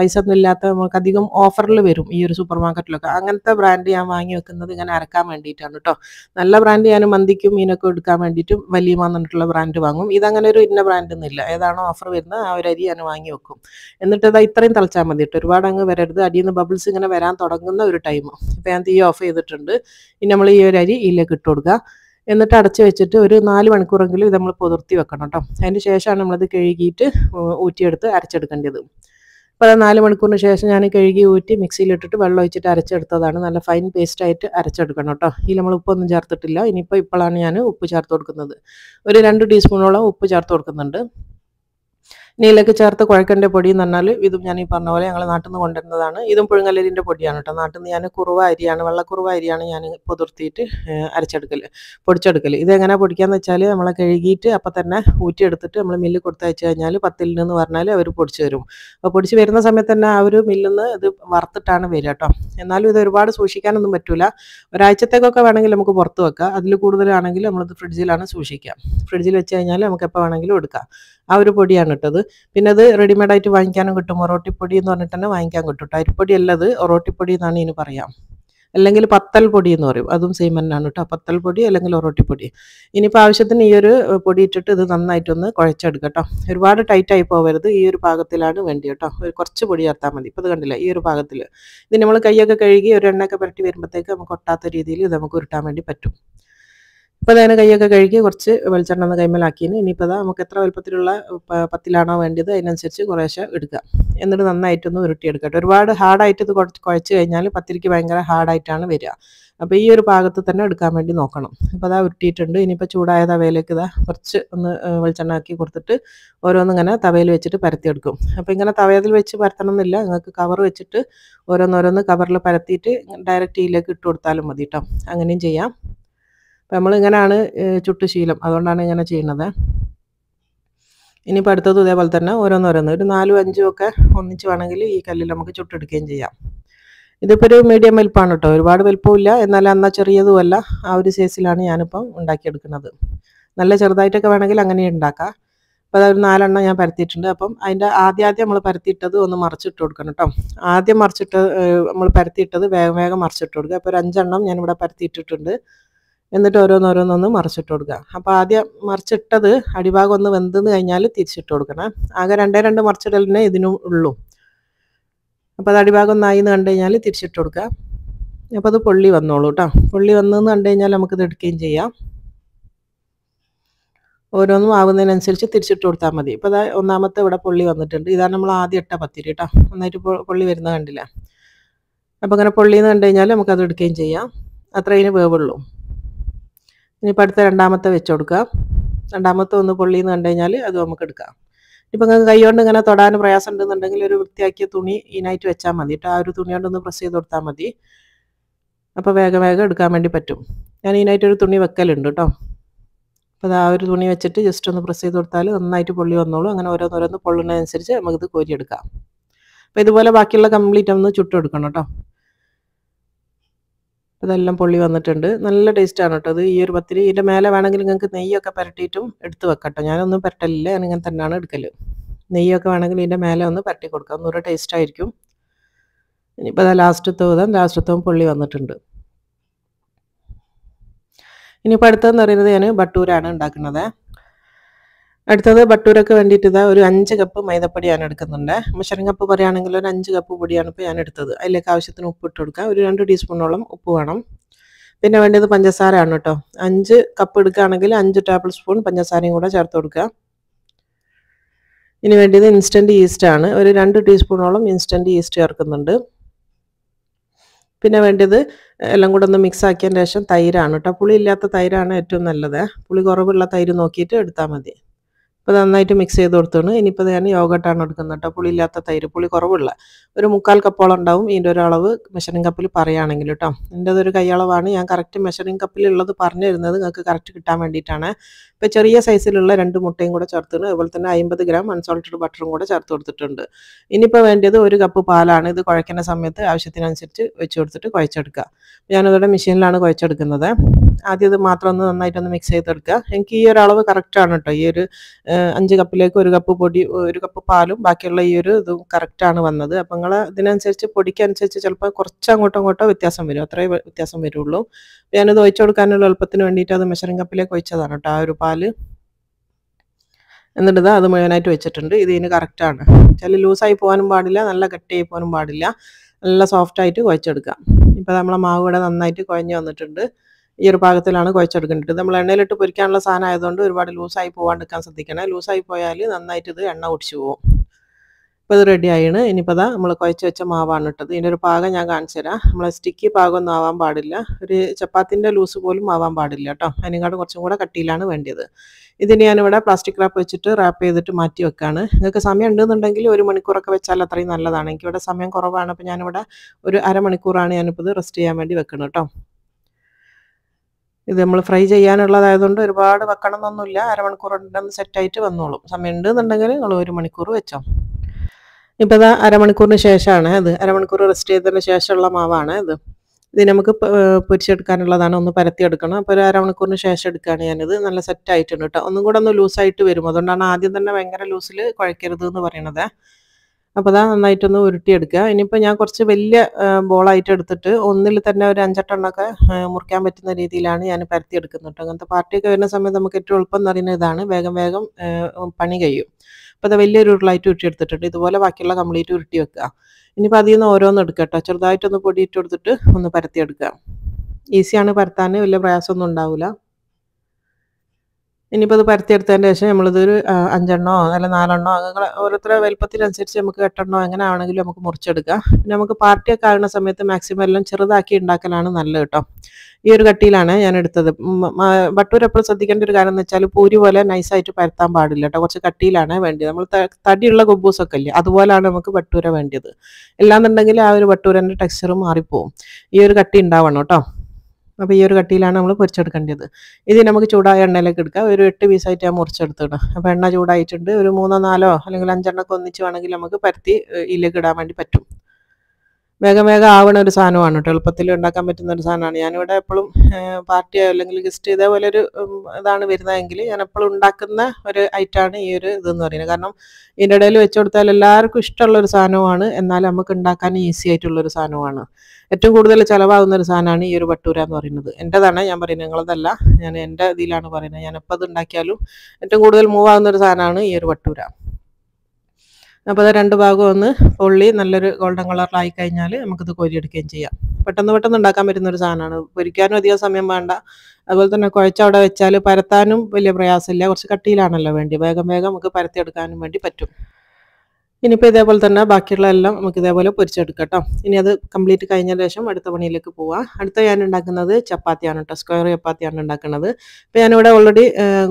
പൈസ ഒന്നും ഇല്ലാത്ത നമുക്ക് അധികം ഓഫറിൽ വരും ഈ ഒരു സൂപ്പർ മാർക്കറ്റിലൊക്കെ അങ്ങനത്തെ ബ്രാൻഡ് ഞാൻ വാങ്ങി വെക്കുന്നത് ഇങ്ങനെ അരക്കാൻ വേണ്ടിയിട്ടാണ് കേട്ടോ നല്ല ബ്രാൻഡ് ഞാൻ മന്തിക്കും മീനൊക്കെ എടുക്കാൻ വേണ്ടിയിട്ടും വലിയ മാന്നിട്ടുള്ള ബ്രാൻഡ് വാങ്ങും ഇത് അങ്ങനെ ഒരു ഇന്ന ബ്രാൻഡ് ഒന്നുമില്ല ഏതാണോ ഓഫർ വരുന്നത് ആ ഒരു അരി ഞാൻ വാങ്ങി വെക്കും എന്നിട്ട് അത് ഇത്രയും തളിച്ചാൽ മതി കേട്ടോ ഒരുപാട് അങ്ങ് വരരുത് അടിയിൽ നിന്ന് ബബിൾസ് ഇങ്ങനെ വരാൻ തുടങ്ങുന്ന ഒരു ടൈം ഇപ്പോൾ ഞാൻ തീ ഓഫ് ചെയ്തിട്ടുണ്ട് ഇനി നമ്മൾ ഈ ഒരു അരി ഇതിലേക്ക് ഇട്ട് കൊടുക്കുക എന്നിട്ട് അടച്ചു വെച്ചിട്ട് ഒരു നാല് മണിക്കൂറെങ്കിലും ഇത് നമ്മൾ പുതിർത്തി വെക്കണം കേട്ടോ അതിന് ശേഷമാണ് നമ്മളത് കഴുകിയിട്ട് ഊറ്റിയെടുത്ത് അരച്ചെടുക്കേണ്ടത് ഇപ്പോൾ നാല് മണിക്കൂറിന് ശേഷം ഞാൻ കഴുകി ഊറ്റി മിക്സിയിലിട്ടിട്ട് വെള്ളം ഒഴിച്ചിട്ട് അരച്ചെടുത്തതാണ് നല്ല ഫൈൻ പേസ്റ്റായിട്ട് അരച്ചെടുക്കണം കേട്ടോ ഇതിൽ നമ്മൾ ഉപ്പൊന്നും ചേർത്തിട്ടില്ല ഇനിയിപ്പോൾ ഇപ്പോഴാണ് ഞാൻ ഉപ്പ് ചേർത്ത് കൊടുക്കുന്നത് ഒരു രണ്ട് ടീസ്പൂണോളം ഉപ്പ് ചേർത്ത് കൊടുക്കുന്നുണ്ട് ഇനി ചേർത്ത് കുഴക്കേണ്ട പൊടി എന്ന് പറഞ്ഞാൽ ഇതും ഞാൻ ഈ പറഞ്ഞ പോലെ ഞങ്ങൾ നാട്ടിൽ നിന്ന് കൊണ്ടുവരുന്നതാണ് ഇതും പുഴുങ്ങലരിൻ്റെ പൊടിയാണ് കേട്ടോ നാട്ടിൽ നിന്ന് ഞാൻ കുറുവ അരിയാണ് വെള്ളക്കുറുവ അരിയാണ് ഞാൻ പുതിർത്തിയിട്ട് അരച്ചെടുക്കൽ പൊടിച്ചെടുക്കൽ ഇതെങ്ങനെ പൊടിക്കാന്ന് വെച്ചാൽ നമ്മളെ കഴുകിയിട്ട് അപ്പം തന്നെ ഊറ്റിയെടുത്തിട്ട് നമ്മൾ മില്ല് കൊടുത്തയച്ചു കഴിഞ്ഞാൽ പത്തിൽ നിന്ന് പറഞ്ഞാൽ അവർ പൊടിച്ച് തരും അപ്പോൾ പൊടിച്ച് വരുന്ന സമയത്ത് തന്നെ ആ ഒരു മില്ലിൽ നിന്ന് ഇത് വറുത്തിട്ടാണ് വരിക കേട്ടോ എന്നാലും ഇത് ഒരുപാട് സൂക്ഷിക്കാനൊന്നും പറ്റില്ല ഒരാഴ്ചത്തേക്കൊക്കെ വേണമെങ്കിൽ നമുക്ക് പുറത്ത് വെക്കാം അതിൽ കൂടുതലാണെങ്കിൽ നമ്മളിത് ഫ്രിഡ്ജിലാണ് സൂക്ഷിക്കുക ഫ്രിഡ്ജിൽ വെച്ച് കഴിഞ്ഞാൽ നമുക്ക് എപ്പോൾ വേണമെങ്കിലും എടുക്കാം ആ ഒരു പൊടിയാണ് ഇട്ടത് പിന്നെ അത് റെഡിമെയ്ഡായിട്ട് വാങ്ങിക്കാനും കിട്ടും ഒറോട്ടിപ്പൊടി എന്ന് പറഞ്ഞിട്ട് തന്നെ വാങ്ങിക്കാൻ കിട്ടും അരിപ്പൊടി അല്ലത് ഒറോട്ടിപ്പൊടി എന്നാണ് ഇനി പറയാം അല്ലെങ്കിൽ പത്തൽ പൊടി എന്ന് പറയും അതും സെയിം തന്നെയാണ് കേട്ടോ പത്തൽ പൊടി അല്ലെങ്കിൽ ഒറോട്ടിപ്പൊടി ഇനിയിപ്പോൾ ആവശ്യത്തിന് ഈ ഒരു പൊടി ഇട്ടിട്ട് ഇത് നന്നായിട്ടൊന്ന് കുഴച്ചെടുക്കുക കേട്ടോ ഒരുപാട് ടൈറ്റായി പോകരുത് ഈ ഒരു പാകത്തിലാണ് വേണ്ടി കേട്ടോ ഒരു കുറച്ച് പൊടി ചേർത്താൽ മതി ഇപ്പോൾ ഇത് കണ്ടില്ല ഈ ഒരു പാകത്തിൽ ഇത് നമ്മൾ കൈയൊക്കെ കഴുകി ഒരു എണ്ണയൊക്കെ പുരട്ടി വരുമ്പോഴത്തേക്ക് നമുക്ക് ഒട്ടാത്ത രീതിയിൽ ഇത് നമുക്ക് ഉരുട്ടാൻ വേണ്ടി പറ്റും ഇപ്പോൾ അതിനെ കൈയൊക്കെ കഴുകി കുറച്ച് വെളിച്ചെണ്ണ ഒന്ന് കൈമലാക്കിയതിന് ഇനിയിപ്പോൾ അതാ നമുക്ക് എത്ര വലുപ്പത്തിലുള്ള പത്തിലാണോ വേണ്ടത് അതിനനുസരിച്ച് കുറേശ്ശെ എടുക്കുക എന്നിട്ട് നന്നായിട്ടൊന്ന് ഉരുട്ടിയെടുക്കട്ടെ ഒരുപാട് ഹാർഡായിട്ട് ഇത് കുറച്ച് കുഴച്ച് കഴിഞ്ഞാൽ പത്തിരിക്ക് ഭയങ്കര ഹാർഡായിട്ടാണ് വരിക അപ്പോൾ ഈ ഒരു പാകത്ത് തന്നെ എടുക്കാൻ വേണ്ടി നോക്കണം അപ്പോൾ അതാ ഉരുട്ടിയിട്ടുണ്ട് ഇനിയിപ്പോൾ ചൂടായ തവയിലേക്ക് ഇതാ കുറച്ച് ഒന്ന് വെളിച്ചെണ്ണ ആക്കി കൊടുത്തിട്ട് ഓരോന്നിങ്ങനെ തവയിൽ വെച്ചിട്ട് പരത്തിയെടുക്കും അപ്പോൾ ഇങ്ങനെ തവയതിൽ വെച്ച് പരത്തണം എന്നില്ല നിങ്ങൾക്ക് കവർ വെച്ചിട്ട് ഓരോന്നോരോന്ന് കവറിൽ പരത്തിയിട്ട് ഡയറക്റ്റ് ഇതിലേക്ക് ഇട്ട് കൊടുത്താലും മതി കേട്ടോ അങ്ങനെയും ചെയ്യാം അപ്പം നമ്മളിങ്ങനെയാണ് ചുട്ടുശീലം അതുകൊണ്ടാണ് ഇങ്ങനെ ചെയ്യുന്നത് ഇനിയിപ്പോൾ അടുത്തത് ഇതേപോലെ തന്നെ ഓരോന്നോരോന്ന് ഒരു നാലും അഞ്ചും ഒക്കെ ഒന്നിച്ച് വേണമെങ്കിൽ ഈ കല്ലിൽ നമുക്ക് ചുട്ടെടുക്കുകയും ചെയ്യാം ഇതിപ്പോൾ ഒരു മീഡിയം വലിപ്പമാണ് കേട്ടോ ഒരുപാട് വലിപ്പമില്ല എന്നാൽ എന്നാൽ ചെറിയതുമല്ല ആ ഒരു സൈസിലാണ് ഞാനിപ്പം ഉണ്ടാക്കിയെടുക്കുന്നത് നല്ല ചെറുതായിട്ടൊക്കെ വേണമെങ്കിൽ അങ്ങനെ ഉണ്ടാക്കാം അപ്പോൾ അതൊരു നാലെണ്ണം ഞാൻ പരത്തിയിട്ടുണ്ട് അപ്പം അതിൻ്റെ ആദ്യം ആദ്യം നമ്മൾ പരത്തിയിട്ടത് ഒന്ന് മറിച്ചിട്ട് കൊടുക്കണം കേട്ടോ ആദ്യം മറിച്ചിട്ട് നമ്മൾ പരത്തിയിട്ടത് വേഗം വേഗം മറിച്ചിട്ട് കൊടുക്കുക അപ്പോൾ ഒരു അഞ്ചെണ്ണം ഞാനിവിടെ പരത്തിയിട്ടിട്ടുണ്ട് എന്നിട്ട് ഓരോന്നോരോന്നൊന്ന് മറിച്ചിട്ട് കൊടുക്കുക അപ്പോൾ ആദ്യം മറിച്ചിട്ടത് അടിഭാഗം ഒന്ന് വെന്തെന്ന് കഴിഞ്ഞാൽ തിരിച്ചിട്ട് കൊടുക്കണം ആകെ രണ്ടേ രണ്ട് മറിച്ചിടലിനെ ഇതിനും ഉള്ളൂ അപ്പോൾ അത് അടിഭാഗം ഒന്നായി എന്ന് കണ്ടു കഴിഞ്ഞാൽ തിരിച്ചിട്ട് കൊടുക്കുക അപ്പോൾ അത് പൊള്ളി വന്നോളൂ കേട്ടോ പൊള്ളി വന്നതെന്ന് കണ്ടു കഴിഞ്ഞാൽ നമുക്കിത് എടുക്കുകയും ചെയ്യാം ഓരോന്നും ആവുന്നതിനനുസരിച്ച് തിരിച്ചിട്ട് കൊടുത്താൽ മതി ഇപ്പോൾ ഇതാ ഒന്നാമത്തെ ഇവിടെ പൊള്ളി വന്നിട്ടുണ്ട് ഇതാണ് നമ്മൾ ആദ്യം ഇട്ട പത്തിരി കേട്ടോ ഒന്നായിട്ട് പൊള്ളി വരുന്നത് കണ്ടില്ല അപ്പോൾ അങ്ങനെ പൊള്ളിയെന്ന് കണ്ടു കഴിഞ്ഞാൽ നമുക്കത് എടുക്കുകയും ചെയ്യാം അത്രയും വേവുള്ളൂ ഇനിയിപ്പോൾ അടുത്ത രണ്ടാമത്തെ വെച്ച് കൊടുക്കാം രണ്ടാമത്തെ ഒന്ന് പൊള്ളിയെന്ന് കണ്ടു കഴിഞ്ഞാൽ അത് നമുക്ക് എടുക്കാം ഇപ്പം നിങ്ങൾക്ക് കൈകൊണ്ട് ഇങ്ങനെ തൊടാൻ പ്രയാസം ഉണ്ടെന്നുണ്ടെങ്കിൽ ഒരു വൃത്തിയാക്കിയ തുണി ഈനായിട്ട് വെച്ചാൽ മതി കേട്ടോ ആ ഒരു തുണി കൊണ്ടൊന്ന് പ്രസ് ചെയ്ത് കൊടുത്താൽ മതി അപ്പോൾ വേഗം വേഗം എടുക്കാൻ വേണ്ടി പറ്റും ഞാൻ ഇതിനായിട്ട് ഒരു തുണി വെക്കലുണ്ട് കേട്ടോ അപ്പോൾ അത് ആ ഒരു തുണി വെച്ചിട്ട് ജസ്റ്റ് ഒന്ന് പ്രസ് ചെയ്ത് കൊടുത്താൽ നന്നായിട്ട് പൊള്ളി വന്നോളൂ അങ്ങനെ ഓരോന്നോരോന്ന് പൊള്ളുന്നതനുസരിച്ച് നമുക്കിത് കോരിയെടുക്കാം അപ്പോൾ ഇതുപോലെ ബാക്കിയുള്ള കംപ്ലീറ്റ് ഒന്ന് ചുട്ടെടുക്കണം കേട്ടോ അതെല്ലാം പൊള്ളി വന്നിട്ടുണ്ട് നല്ല ടേസ്റ്റാണ് കേട്ടോ അത് ഈ ഒരു പത്തിരി ഇതിൻ്റെ മേലെ വേണമെങ്കിൽ നിങ്ങൾക്ക് നെയ്യൊക്കെ പുരട്ടിയിട്ടും എടുത്ത് വെക്കട്ടോ ഞാനൊന്നും പുരട്ടലില്ല ഞാനിങ്ങനെ തന്നെയാണ് എടുക്കൽ നെയ്യൊക്കെ വേണമെങ്കിൽ ഇതിൻ്റെ മേലെ ഒന്ന് പുരട്ടി കൊടുക്കാം ഒന്നുകൂടെ ടേസ്റ്റായിരിക്കും ഇനിയിപ്പോൾ അതാ ലാസ്റ്റത്തെ വിധം ലാസ്റ്റത്തെ പൊള്ളി വന്നിട്ടുണ്ട് ഇനിയിപ്പോൾ അടുത്തതെന്ന് പറയുന്നത് ഞാൻ ബട്ടൂരാണ് ഉണ്ടാക്കുന്നത് അടുത്തത് ബട്ടൂരൊക്കെ വേണ്ടിയിട്ട് ഇതാ ഒരു അഞ്ച് കപ്പ് മൈദപ്പൊടിയാണ് എടുക്കുന്നുണ്ട് മുഷറിങ് കപ്പ് പറയുകയാണെങ്കിൽ ഒരു അഞ്ച് കപ്പ് പൊടിയാണ് ഇപ്പോൾ ഞാൻ എടുത്തത് അതിലേക്ക് ആവശ്യത്തിന് ഉപ്പ് ഇട്ട് കൊടുക്കുക ഒരു രണ്ട് ടീസ്പൂണോളം ഉപ്പ് വേണം പിന്നെ വേണ്ടത് പഞ്ചസാരയാണ് കേട്ടോ അഞ്ച് കപ്പ് എടുക്കുകയാണെങ്കിൽ അഞ്ച് ടേബിൾ സ്പൂൺ പഞ്ചസാരയും കൂടെ ചേർത്ത് കൊടുക്കുക ഇനി വേണ്ടത് ഇൻസ്റ്റൻറ്റ് ആണ് ഒരു രണ്ട് ടീസ്പൂണോളം ഇൻസ്റ്റൻറ്റ് ഈസ്റ്റ് ചേർക്കുന്നുണ്ട് പിന്നെ വേണ്ടത് എല്ലാം കൂടെ ഒന്ന് മിക്സ് ആക്കിയതിന് ശേഷം തൈരാണ് കേട്ടോ പുളി ഇല്ലാത്ത തൈരാണ് ഏറ്റവും നല്ലത് പുളി കുറവുള്ള തൈര് നോക്കിയിട്ട് എടുത്താൽ മതി അപ്പോൾ നന്നായിട്ട് മിക്സ് ചെയ്ത് കൊടുത്തോണ് ഇനിയിപ്പോൾ ഞാൻ യോഗട്ടാണ് എടുക്കുന്നത് കേട്ടോ പുളിയില്ലാത്ത തൈര് പുളി കുറവുള്ള ഒരു മുക്കാൽ കപ്പോളം ഉണ്ടാവും ഇതിൻ്റെ ഒരു അളവ് മെഷറിംഗ് കപ്പിൽ പറയുകയാണെങ്കിൽ കേട്ടോ എൻ്റെ അതൊരു കൈയളവാണ് ഞാൻ കറക്റ്റ് മെഷറിംഗ് കപ്പിലുള്ളത് പറഞ്ഞു തരുന്നത് നിങ്ങൾക്ക് കറക്റ്റ് കിട്ടാൻ വേണ്ടിയിട്ടാണ് ഇപ്പം ചെറിയ സൈസിലുള്ള രണ്ട് മുട്ടയും കൂടെ ചേർത്തിട്ടുണ്ട് അതുപോലെ തന്നെ അമ്പത് ഗ്രാം അൺസോൾട്ടഡ് ബട്ടറും കൂടെ ചേർത്ത് കൊടുത്തിട്ടുണ്ട് ഇനിയിപ്പോൾ വേണ്ടത് ഒരു കപ്പ് പാലാണ് ഇത് കുഴക്കുന്ന സമയത്ത് ആവശ്യത്തിനനുസരിച്ച് വെച്ച് കൊടുത്തിട്ട് കുഴച്ചെടുക്കുക ഞാനിവിടെ മെഷീനിലാണ് കുഴച്ചെടുക്കുന്നത് ആദ്യം ഇത് മാത്രം ഒന്ന് നന്നായിട്ടൊന്ന് മിക്സ് ചെയ്തെടുക്കുക എനിക്ക് ഈ ഒരു അളവ് കറക്റ്റാണ് കേട്ടോ ഈ ഒരു അഞ്ച് കപ്പിലേക്ക് ഒരു കപ്പ് പൊടി ഒരു കപ്പ് പാലും ബാക്കിയുള്ള ഈ ഒരു ഇതും കറക്റ്റാണ് വന്നത് അപ്പം നിങ്ങൾ ഇതിനനുസരിച്ച് പൊടിക്കനുസരിച്ച് ചിലപ്പോൾ കുറച്ച് അങ്ങോട്ടോ ഇങ്ങോട്ടോ വ്യത്യാസം വരും അത്രേ വ്യത്യാസം വരുള്ളൂ ഞാനിത് ഒഴിച്ചു കൊടുക്കാനുള്ള എളുപ്പത്തിന് വേണ്ടിയിട്ട് അത് മെഷറിംഗ് കപ്പിലേക്ക് ഒഴിച്ചതാണ് കേട്ടോ ആ ഒരു തേങ്ങാപ്പാൽ എന്നിട്ട് അത് മുഴുവനായിട്ട് വെച്ചിട്ടുണ്ട് ഇത് ഇതിന് കറക്റ്റാണ് ചില ലൂസായി പോകാനും പാടില്ല നല്ല കട്ടിയായി പോകാനും പാടില്ല നല്ല സോഫ്റ്റായിട്ട് കുഴച്ചെടുക്കാം ഇപ്പം നമ്മളെ മാവ് ഇവിടെ നന്നായിട്ട് കുഴഞ്ഞ് വന്നിട്ടുണ്ട് ഈ ഒരു പാകത്തിലാണ് കുഴച്ചെടുക്കേണ്ടത് നമ്മൾ എണ്ണയിലിട്ട് പൊരിക്കാനുള്ള സാധനം ആയതുകൊണ്ട് ഒരുപാട് ലൂസായി പോകാണ്ടിരിക്കാൻ ശ്രദ്ധിക്കണം ലൂസായി പോയാൽ നന്നായിട്ട് ഇത് എണ്ണ ഒടിച്ചു പോകും ഇപ്പോൾ ഇത് റെഡി ആയിണ് ഇനിയിപ്പോൾ അതാ നമ്മൾ കുഴച്ച് വെച്ച മാവാണ് ഇട്ടത് ഇതിൻ്റെ ഒരു പാകം ഞാൻ കാണിച്ചു തരാം നമ്മൾ സ്റ്റിക്കി പാകമൊന്നും ആവാൻ പാടില്ല ഒരു ചപ്പാത്തിൻ്റെ ലൂസ് പോലും ആവാൻ പാടില്ല കേട്ടോ അതിനെക്കാട് കുറച്ചും കൂടെ കട്ടിയിലാണ് വേണ്ടത് ഇതിന് ഞാനിവിടെ പ്ലാസ്റ്റിക് റാപ്പ് വെച്ചിട്ട് റാപ്പ് ചെയ്തിട്ട് മാറ്റി വെക്കാണ് നിങ്ങൾക്ക് സമയം ഉണ്ടെന്നുണ്ടെങ്കിൽ ഒരു മണിക്കൂറൊക്കെ വെച്ചാൽ അത്രയും നല്ലതാണ് എനിക്കിവിടെ സമയം കുറവാണ് അപ്പോൾ ഞാനിവിടെ ഒരു അരമണിക്കൂറാണ് ഞാനിപ്പോൾ ഇത് റെസ്റ്റ് ചെയ്യാൻ വേണ്ടി വെക്കുന്നത് കേട്ടോ ഇത് നമ്മൾ ഫ്രൈ ചെയ്യാനുള്ളതായതുകൊണ്ട് ഒരുപാട് വെക്കണം എന്നൊന്നുമില്ല അരമണിക്കൂർ ഉണ്ടെന്ന് സെറ്റായിട്ട് വന്നോളും സമയം ഉണ്ടെന്നുണ്ടെങ്കിൽ നിങ്ങൾ ഒരു മണിക്കൂർ വെച്ചോ ഇപ്പോൾ ഇതാ അരമണിക്കൂറിന് ശേഷമാണ് അത് അരമണിക്കൂർ റെസ്റ്റ് ചെയ്തതിന് ശേഷമുള്ള മാവാണ് ഇത് ഇത് നമുക്ക് പൊരിച്ചെടുക്കാനുള്ളതാണ് ഒന്ന് പരത്തിയെടുക്കണം അപ്പോൾ ഒരു അരമണിക്കൂറിന് ശേഷം എടുക്കുകയാണ് ഞാനിത് നല്ല സെറ്റ് ആയിട്ടുണ്ട് കേട്ടോ ഒന്നും കൂടെ ഒന്ന് ലൂസായിട്ട് വരും അതുകൊണ്ടാണ് ആദ്യം തന്നെ ഭയങ്കര ലൂസിൽ കുഴക്കരുത് എന്ന് പറയണത് അപ്പോൾ അതാ നന്നായിട്ടൊന്ന് ഉരുട്ടിയെടുക്കുക ഇനിയിപ്പോൾ ഞാൻ കുറച്ച് വലിയ ബോളായിട്ട് എടുത്തിട്ട് ഒന്നിൽ തന്നെ ഒരു അഞ്ചെട്ടെണ്ണമൊക്കെ മുറിക്കാൻ പറ്റുന്ന രീതിയിലാണ് ഞാൻ എടുക്കുന്നത് കേട്ടോ അങ്ങനത്തെ പാർട്ടിയൊക്കെ വരുന്ന സമയത്ത് നമുക്ക് ഏറ്റവും എളുപ്പം എന്ന് പറയുന്ന ഇതാണ് വേഗം വേഗം പണി കഴിയും അപ്പോൾ അത് വലിയൊരു ഉരുളായിട്ട് ഉരുട്ടി എടുത്തിട്ടുണ്ട് ഇതുപോലെ ബാക്കിയുള്ള കംപ്ലീറ്റ് ഉരുട്ടി വെക്കുക ഇനിയിപ്പോൾ അതിൽ നിന്ന് ഓരോന്ന് എടുക്കട്ടെ ചെറുതായിട്ടൊന്ന് പൊടിയിട്ട് കൊടുത്തിട്ട് ഒന്ന് പരത്തിയെടുക്കുക ഈസിയാണ് പരത്താൻ വലിയ പ്രയാസമൊന്നും ഉണ്ടാവില്ല ഇനിയിപ്പോൾ അത് പരത്തിയെടുത്തതിൻ്റെ ശേഷം നമ്മളിതൊരു അഞ്ചെണ്ണോ അല്ലെങ്കിൽ നാലെണ്ണോ അങ്ങനെ ഓരോരുത്തര വലുപ്പത്തിനനുസരിച്ച് നമുക്ക് എട്ടെണ്ണോ എങ്ങനെ ആണെങ്കിലും നമുക്ക് മുറിച്ചെടുക്കാം പിന്നെ നമുക്ക് പാർട്ടിയൊക്കെ ആകുന്ന സമയത്ത് മാക്സിമം എല്ലാം ചെറുതാക്കി ഉണ്ടാക്കലാണ് നല്ലത് കേട്ടോ ഈ ഒരു കട്ടിയിലാണ് ഞാൻ എടുത്തത് ബട്ടൂർ എപ്പോഴും ശ്രദ്ധിക്കേണ്ട ഒരു കാര്യം എന്ന് വെച്ചാൽ പൂരി പോലെ നൈസായിട്ട് പരത്താൻ പാടില്ല കേട്ടോ കുറച്ച് കട്ടിയിലാണ് വേണ്ടത് നമ്മൾ തടിയുള്ള കൊബൂസൊക്കെ ഇല്ലേ അതുപോലെയാണ് നമുക്ക് ബട്ടൂര വേണ്ടത് ഇല്ലാന്നുണ്ടെങ്കിൽ ആ ഒരു ബട്ടൂരൻ്റെ ടെക്സ്ചർ മാറിപ്പോവും ഈ ഒരു കട്ടി ഉണ്ടാവണം കേട്ടോ അപ്പോൾ ഈ ഒരു കട്ടിയിലാണ് നമ്മൾ പൊരിച്ചെടുക്കേണ്ടത് ഇത് നമുക്ക് ചൂടായ എണ്ണയിലേക്ക് എടുക്കുക ഒരു എട്ട് പീസായിട്ട് ഞാൻ മുറിച്ചെടുത്തിടും അപ്പോൾ എണ്ണ ചൂടായിട്ടുണ്ട് ഒരു മൂന്നോ നാലോ അല്ലെങ്കിൽ അഞ്ചെണ്ണൊക്കെ ഒന്നിച്ച് വേണമെങ്കിൽ നമുക്ക് പരത്തി ഇല്ലേക്ക് ഇടാൻ വേണ്ടി പറ്റും വേഗം വേഗം ആവണ ഒരു സാധനമാണ് കേട്ടോ എളുപ്പത്തിൽ ഉണ്ടാക്കാൻ പറ്റുന്ന ഒരു സാധനമാണ് ഞാനിവിടെ എപ്പോഴും പാർട്ടിയോ അല്ലെങ്കിൽ ഗസ്റ്റ് ഇതേപോലെ ഒരു ഇതാണ് വരുന്നതെങ്കിൽ ഞാൻ എപ്പോഴും ഉണ്ടാക്കുന്ന ഒരു ഐറ്റമാണ് ഈ ഒരു ഇതെന്ന് പറയുന്നത് കാരണം ഇതിൻ്റെ ഇടയിൽ വെച്ച് കൊടുത്താൽ എല്ലാവർക്കും ഇഷ്ടമുള്ള ഒരു സാധനമാണ് എന്നാൽ നമുക്ക് ഉണ്ടാക്കാൻ ഈസി ആയിട്ടുള്ളൊരു സാധനമാണ് ഏറ്റവും കൂടുതൽ ചിലവാകുന്ന ഒരു സാധനമാണ് ഈ ഒരു വട്ടൂര എന്ന് പറയുന്നത് എൻ്റെതാണ് ഞാൻ പറയുന്നത് നിങ്ങളതല്ല ഞാൻ എൻ്റെ ഇതിലാണ് പറയുന്നത് ഞാൻ എപ്പോൾ അത് ഉണ്ടാക്കിയാലും ഏറ്റവും കൂടുതൽ മൂവ് ആകുന്ന ഒരു സാധനമാണ് ഈ ഒരു വട്ടൂര അപ്പോൾ അത് രണ്ട് ഭാഗം ഒന്ന് പൊള്ളി നല്ലൊരു ഗോൾഡൻ കളറിലായി കഴിഞ്ഞാൽ നമുക്കിത് കോരിയെടുക്കുകയും ചെയ്യാം പെട്ടെന്ന് പെട്ടെന്ന് ഉണ്ടാക്കാൻ പറ്റുന്ന ഒരു സാധനമാണ് പൊരിക്കാനും അധികം സമയം വേണ്ട അതുപോലെ തന്നെ കുഴച്ച അവിടെ വെച്ചാൽ പരത്താനും വലിയ പ്രയാസമില്ല കുറച്ച് കട്ടിയിലാണല്ലോ വേണ്ടി വേഗം വേഗം നമുക്ക് പരത്തിയെടുക്കാനും വേണ്ടി പറ്റും ഇനിയിപ്പോൾ ഇതേപോലെ തന്നെ ബാക്കിയുള്ള എല്ലാം നമുക്ക് ഇതേപോലെ പൊരിച്ചെടുക്കാം കേട്ടോ ഇനി അത് കംപ്ലീറ്റ് കഴിഞ്ഞ ശേഷം അടുത്ത പണിയിലേക്ക് പോവാം അടുത്ത ഞാൻ ഉണ്ടാക്കുന്നത് ചപ്പാത്തിയാണ് കേട്ടോ സ്ക്വയർ ചപ്പാത്തിയാണ് ഉണ്ടാക്കുന്നത് ഇപ്പോൾ ഞാനിവിടെ ഓൾറെഡി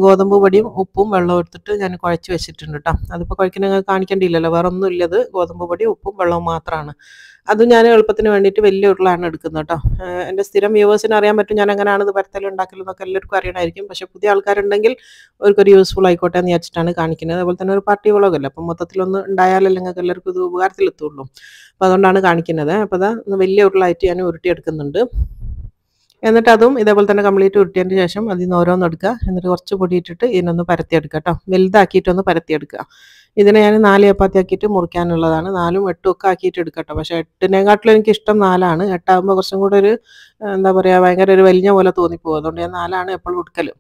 ഗോതമ്പ് പൊടിയും ഉപ്പും വെള്ളവും എടുത്തിട്ട് ഞാൻ കുഴച്ച് വെച്ചിട്ടുണ്ട് കേട്ടോ അതിപ്പോൾ കുഴക്കുന്ന കാണിക്കേണ്ടിയില്ലല്ലോ വേറെ ഒന്നും ഇല്ലത് ഗോതമ്പ് പൊടി ഉപ്പും വെള്ളവും മാത്രമാണ് അതും ഞാൻ എളുപ്പത്തിന് വേണ്ടിയിട്ട് വലിയ ഉരുളാണ് എടുക്കുന്നത് കേട്ടോ എൻ്റെ സ്ഥിരം വ്യൂവേഴ്സിന് അറിയാൻ പറ്റും ഞാൻ എങ്ങനെയാണ് ഇത് പരത്തൽ ഉണ്ടാക്കലെന്നൊക്കെ എല്ലാവർക്കും അറിയണമായിരിക്കും പക്ഷേ പുതിയ ആൾക്കാരുണ്ടെങ്കിൽ അവർക്കൊരു യൂസ്ഫുൾ ആയിക്കോട്ടെ എന്ന് വെച്ചിട്ടാണ് കാണിക്കുന്നത് അതുപോലെ തന്നെ ഒരു പാർട്ടി വ്ളോഗല്ല അപ്പം മൊത്തത്തിലൊന്ന് ഉണ്ടായാലല്ലേ നിങ്ങൾക്ക് എല്ലാവർക്കും ഇത് ഉപകാരത്തിലെത്തുള്ളൂ അപ്പോൾ അതുകൊണ്ടാണ് കാണിക്കുന്നത് അപ്പോൾ അതാ വലിയ ഉരുളായിട്ട് ഞാൻ ഉരുട്ടിയെടുക്കുന്നുണ്ട് എന്നിട്ട് അതും ഇതേപോലെ തന്നെ കംപ്ലീറ്റ് ഉരുട്ടിയതിന് ശേഷം അതിൽ നിന്ന് ഓരോന്നെടുക്കുക എന്നിട്ട് കുറച്ച് പൊടിയിട്ടിട്ട് ഇതിനൊന്ന് പരത്തിയെടുക്കുക കേട്ടോ വലുതാക്കിയിട്ടൊന്ന് പരത്തിയെടുക്കുക ഇതിനെ ഞാൻ നാല് ചപ്പാത്തി ആക്കിയിട്ട് മുറിക്കാനുള്ളതാണ് നാലും എട്ടും ഒക്കെ ആക്കിയിട്ട് എടുക്കട്ടോ പക്ഷേ എട്ടിനെക്കാട്ടിലും എനിക്കിഷ്ടം നാലാണ് എട്ടാകുമ്പോൾ കുറച്ചും കൂടെ ഒരു എന്താ പറയുക ഭയങ്കര ഒരു വലിഞ്ഞ പോലെ തോന്നിപ്പോകും അതുകൊണ്ട് ഞാൻ നാലാണ് എപ്പോഴും ഉടുക്കലും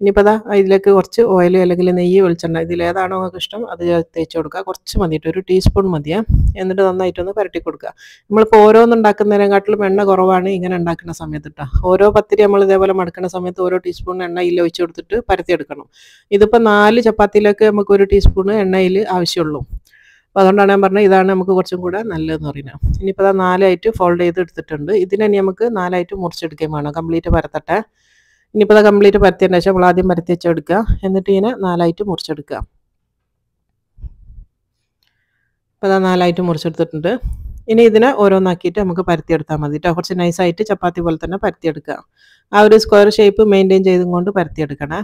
ഇനിയിപ്പോൾ അതാ ഇതിലേക്ക് കുറച്ച് ഓയിൽ അല്ലെങ്കിൽ നെയ്യ് വെളിച്ചെണ്ണ ഇതിലേതാണോ നിങ്ങൾക്ക് ഇഷ്ടം അത് തേച്ച് കൊടുക്കുക കുറച്ച് മതിയിട്ട് ഒരു ടീസ്പൂൺ മതിയാ എന്നിട്ട് നന്നായിട്ടൊന്ന് പരട്ടി കൊടുക്കുക നമ്മളിപ്പോൾ ഓരോന്നുണ്ടാക്കുന്നതിനെക്കാട്ടിലും എണ്ണ കുറവാണ് ഇങ്ങനെ ഉണ്ടാക്കുന്ന സമയത്ത് കേട്ടോ ഓരോ പത്തിരി നമ്മൾ ഇതേപോലെ മടക്കുന്ന സമയത്ത് ഓരോ ടീസ്പൂൺ എണ്ണയിൽ ഒഴിച്ച് കൊടുത്തിട്ട് പരത്തിയെടുക്കണം ഇതിപ്പോൾ നാല് ചപ്പാത്തിയിലൊക്കെ നമുക്ക് ഒരു ടീസ്പൂൺ എണ്ണയിൽ ആവശ്യമുള്ളൂ അപ്പോൾ അതുകൊണ്ടാണ് ഞാൻ പറഞ്ഞത് ഇതാണ് നമുക്ക് കുറച്ചും കൂടെ നല്ലതെന്ന് പറയുന്നത് ഇനിയിപ്പോൾ അത് നാലായിട്ട് ഫോൾഡ് ചെയ്ത് എടുത്തിട്ടുണ്ട് ഇതിനെ നമുക്ക് നാലായിട്ട് മുറിച്ചെടുക്കുകയും വേണം കംപ്ലീറ്റ് പരത്തട്ടെ ഇനിയിപ്പോൾ അത് കംപ്ലീറ്റ് പരത്തിയതിന് ശേഷം നമ്മൾ ആദ്യം പരത്തി വെച്ചെടുക്കുക എന്നിട്ട് ഇങ്ങനെ നാലായിട്ട് മുറിച്ചെടുക്കുക അപ്പോൾ അതാ നാലായിട്ട് മുറിച്ചെടുത്തിട്ടുണ്ട് ഇനി ഇതിനെ ഓരോന്നാക്കിയിട്ട് നമുക്ക് പരത്തിയെടുത്താൽ മതി കേട്ടോ കുറച്ച് നൈസായിട്ട് ചപ്പാത്തി പോലെ തന്നെ പരത്തിയെടുക്കുക ആ ഒരു സ്ക്വയർ ഷേപ്പ് മെയിൻറ്റെയിൻ ചെയ്തും കൊണ്ട് പരത്തിയെടുക്കണേ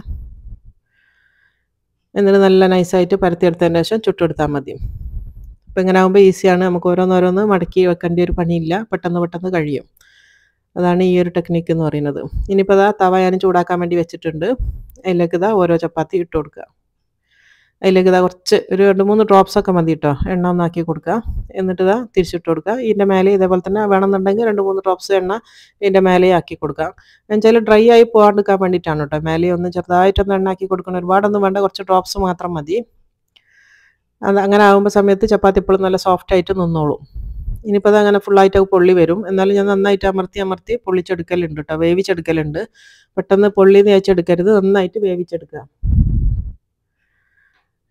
എന്നിട്ട് നല്ല നൈസായിട്ട് പരത്തിയെടുത്തതിന് ശേഷം ചുട്ടെടുത്താൽ മതി അപ്പോൾ ഇങ്ങനെ ആകുമ്പോൾ ഈസിയാണ് നമുക്ക് ഓരോന്നോരോന്ന് മടക്കി വെക്കേണ്ട ഒരു പണിയില്ല പെട്ടെന്ന് പെട്ടെന്ന് കഴിയും അതാണ് ഈ ഒരു ടെക്നിക്ക് എന്ന് പറയുന്നത് ഇനിയിപ്പോൾ അതാ തവ ഞാൻ ചൂടാക്കാൻ വേണ്ടി വെച്ചിട്ടുണ്ട് അതിലേക്ക് ഇതാ ഓരോ ചപ്പാത്തി ഇട്ട് കൊടുക്കുക അതിലേക്ക് ഇതാ കുറച്ച് ഒരു രണ്ട് മൂന്ന് ഡ്രോപ്സ് ഒക്കെ മതി കേട്ടോ എണ്ണ ഒന്നാക്കി കൊടുക്കുക എന്നിട്ട് ഇതാ തിരിച്ചിട്ട് കൊടുക്കുക ഇതിൻ്റെ മേലെ ഇതേപോലെ തന്നെ വേണമെന്നുണ്ടെങ്കിൽ രണ്ട് മൂന്ന് ഡ്രോപ്സ് എണ്ണ ഇതിൻ്റെ മേലെ ആക്കി കൊടുക്കുക എന്നുവെച്ചാൽ ഡ്രൈ ആയി പോകാണ്ടിരിക്കാൻ വേണ്ടിയിട്ടാണ് കേട്ടോ മേലെ ഒന്ന് ചെറുതായിട്ടൊന്ന് എണ്ണ ആക്കി കൊടുക്കണം ഒരുപാടൊന്നും വേണ്ട കുറച്ച് ഡ്രോപ്സ് മാത്രം മതി അത് അങ്ങനെ ആകുമ്പോൾ സമയത്ത് ചപ്പാത്തി ഇപ്പോഴും നല്ല സോഫ്റ്റ് ആയിട്ട് നിന്നോളും ഇനിയിപ്പോൾ അതങ്ങനെ ഫുള്ളായിട്ട് പൊള്ളി വരും എന്നാലും ഞാൻ നന്നായിട്ട് അമർത്തി അമർത്തി പൊള്ളിച്ചെടുക്കലുണ്ട് കേട്ടോ വേവിച്ചെടുക്കലുണ്ട് പെട്ടെന്ന് പൊള്ളി തേച്ചെടുക്കരുത് നന്നായിട്ട് വേവിച്ചെടുക്കുക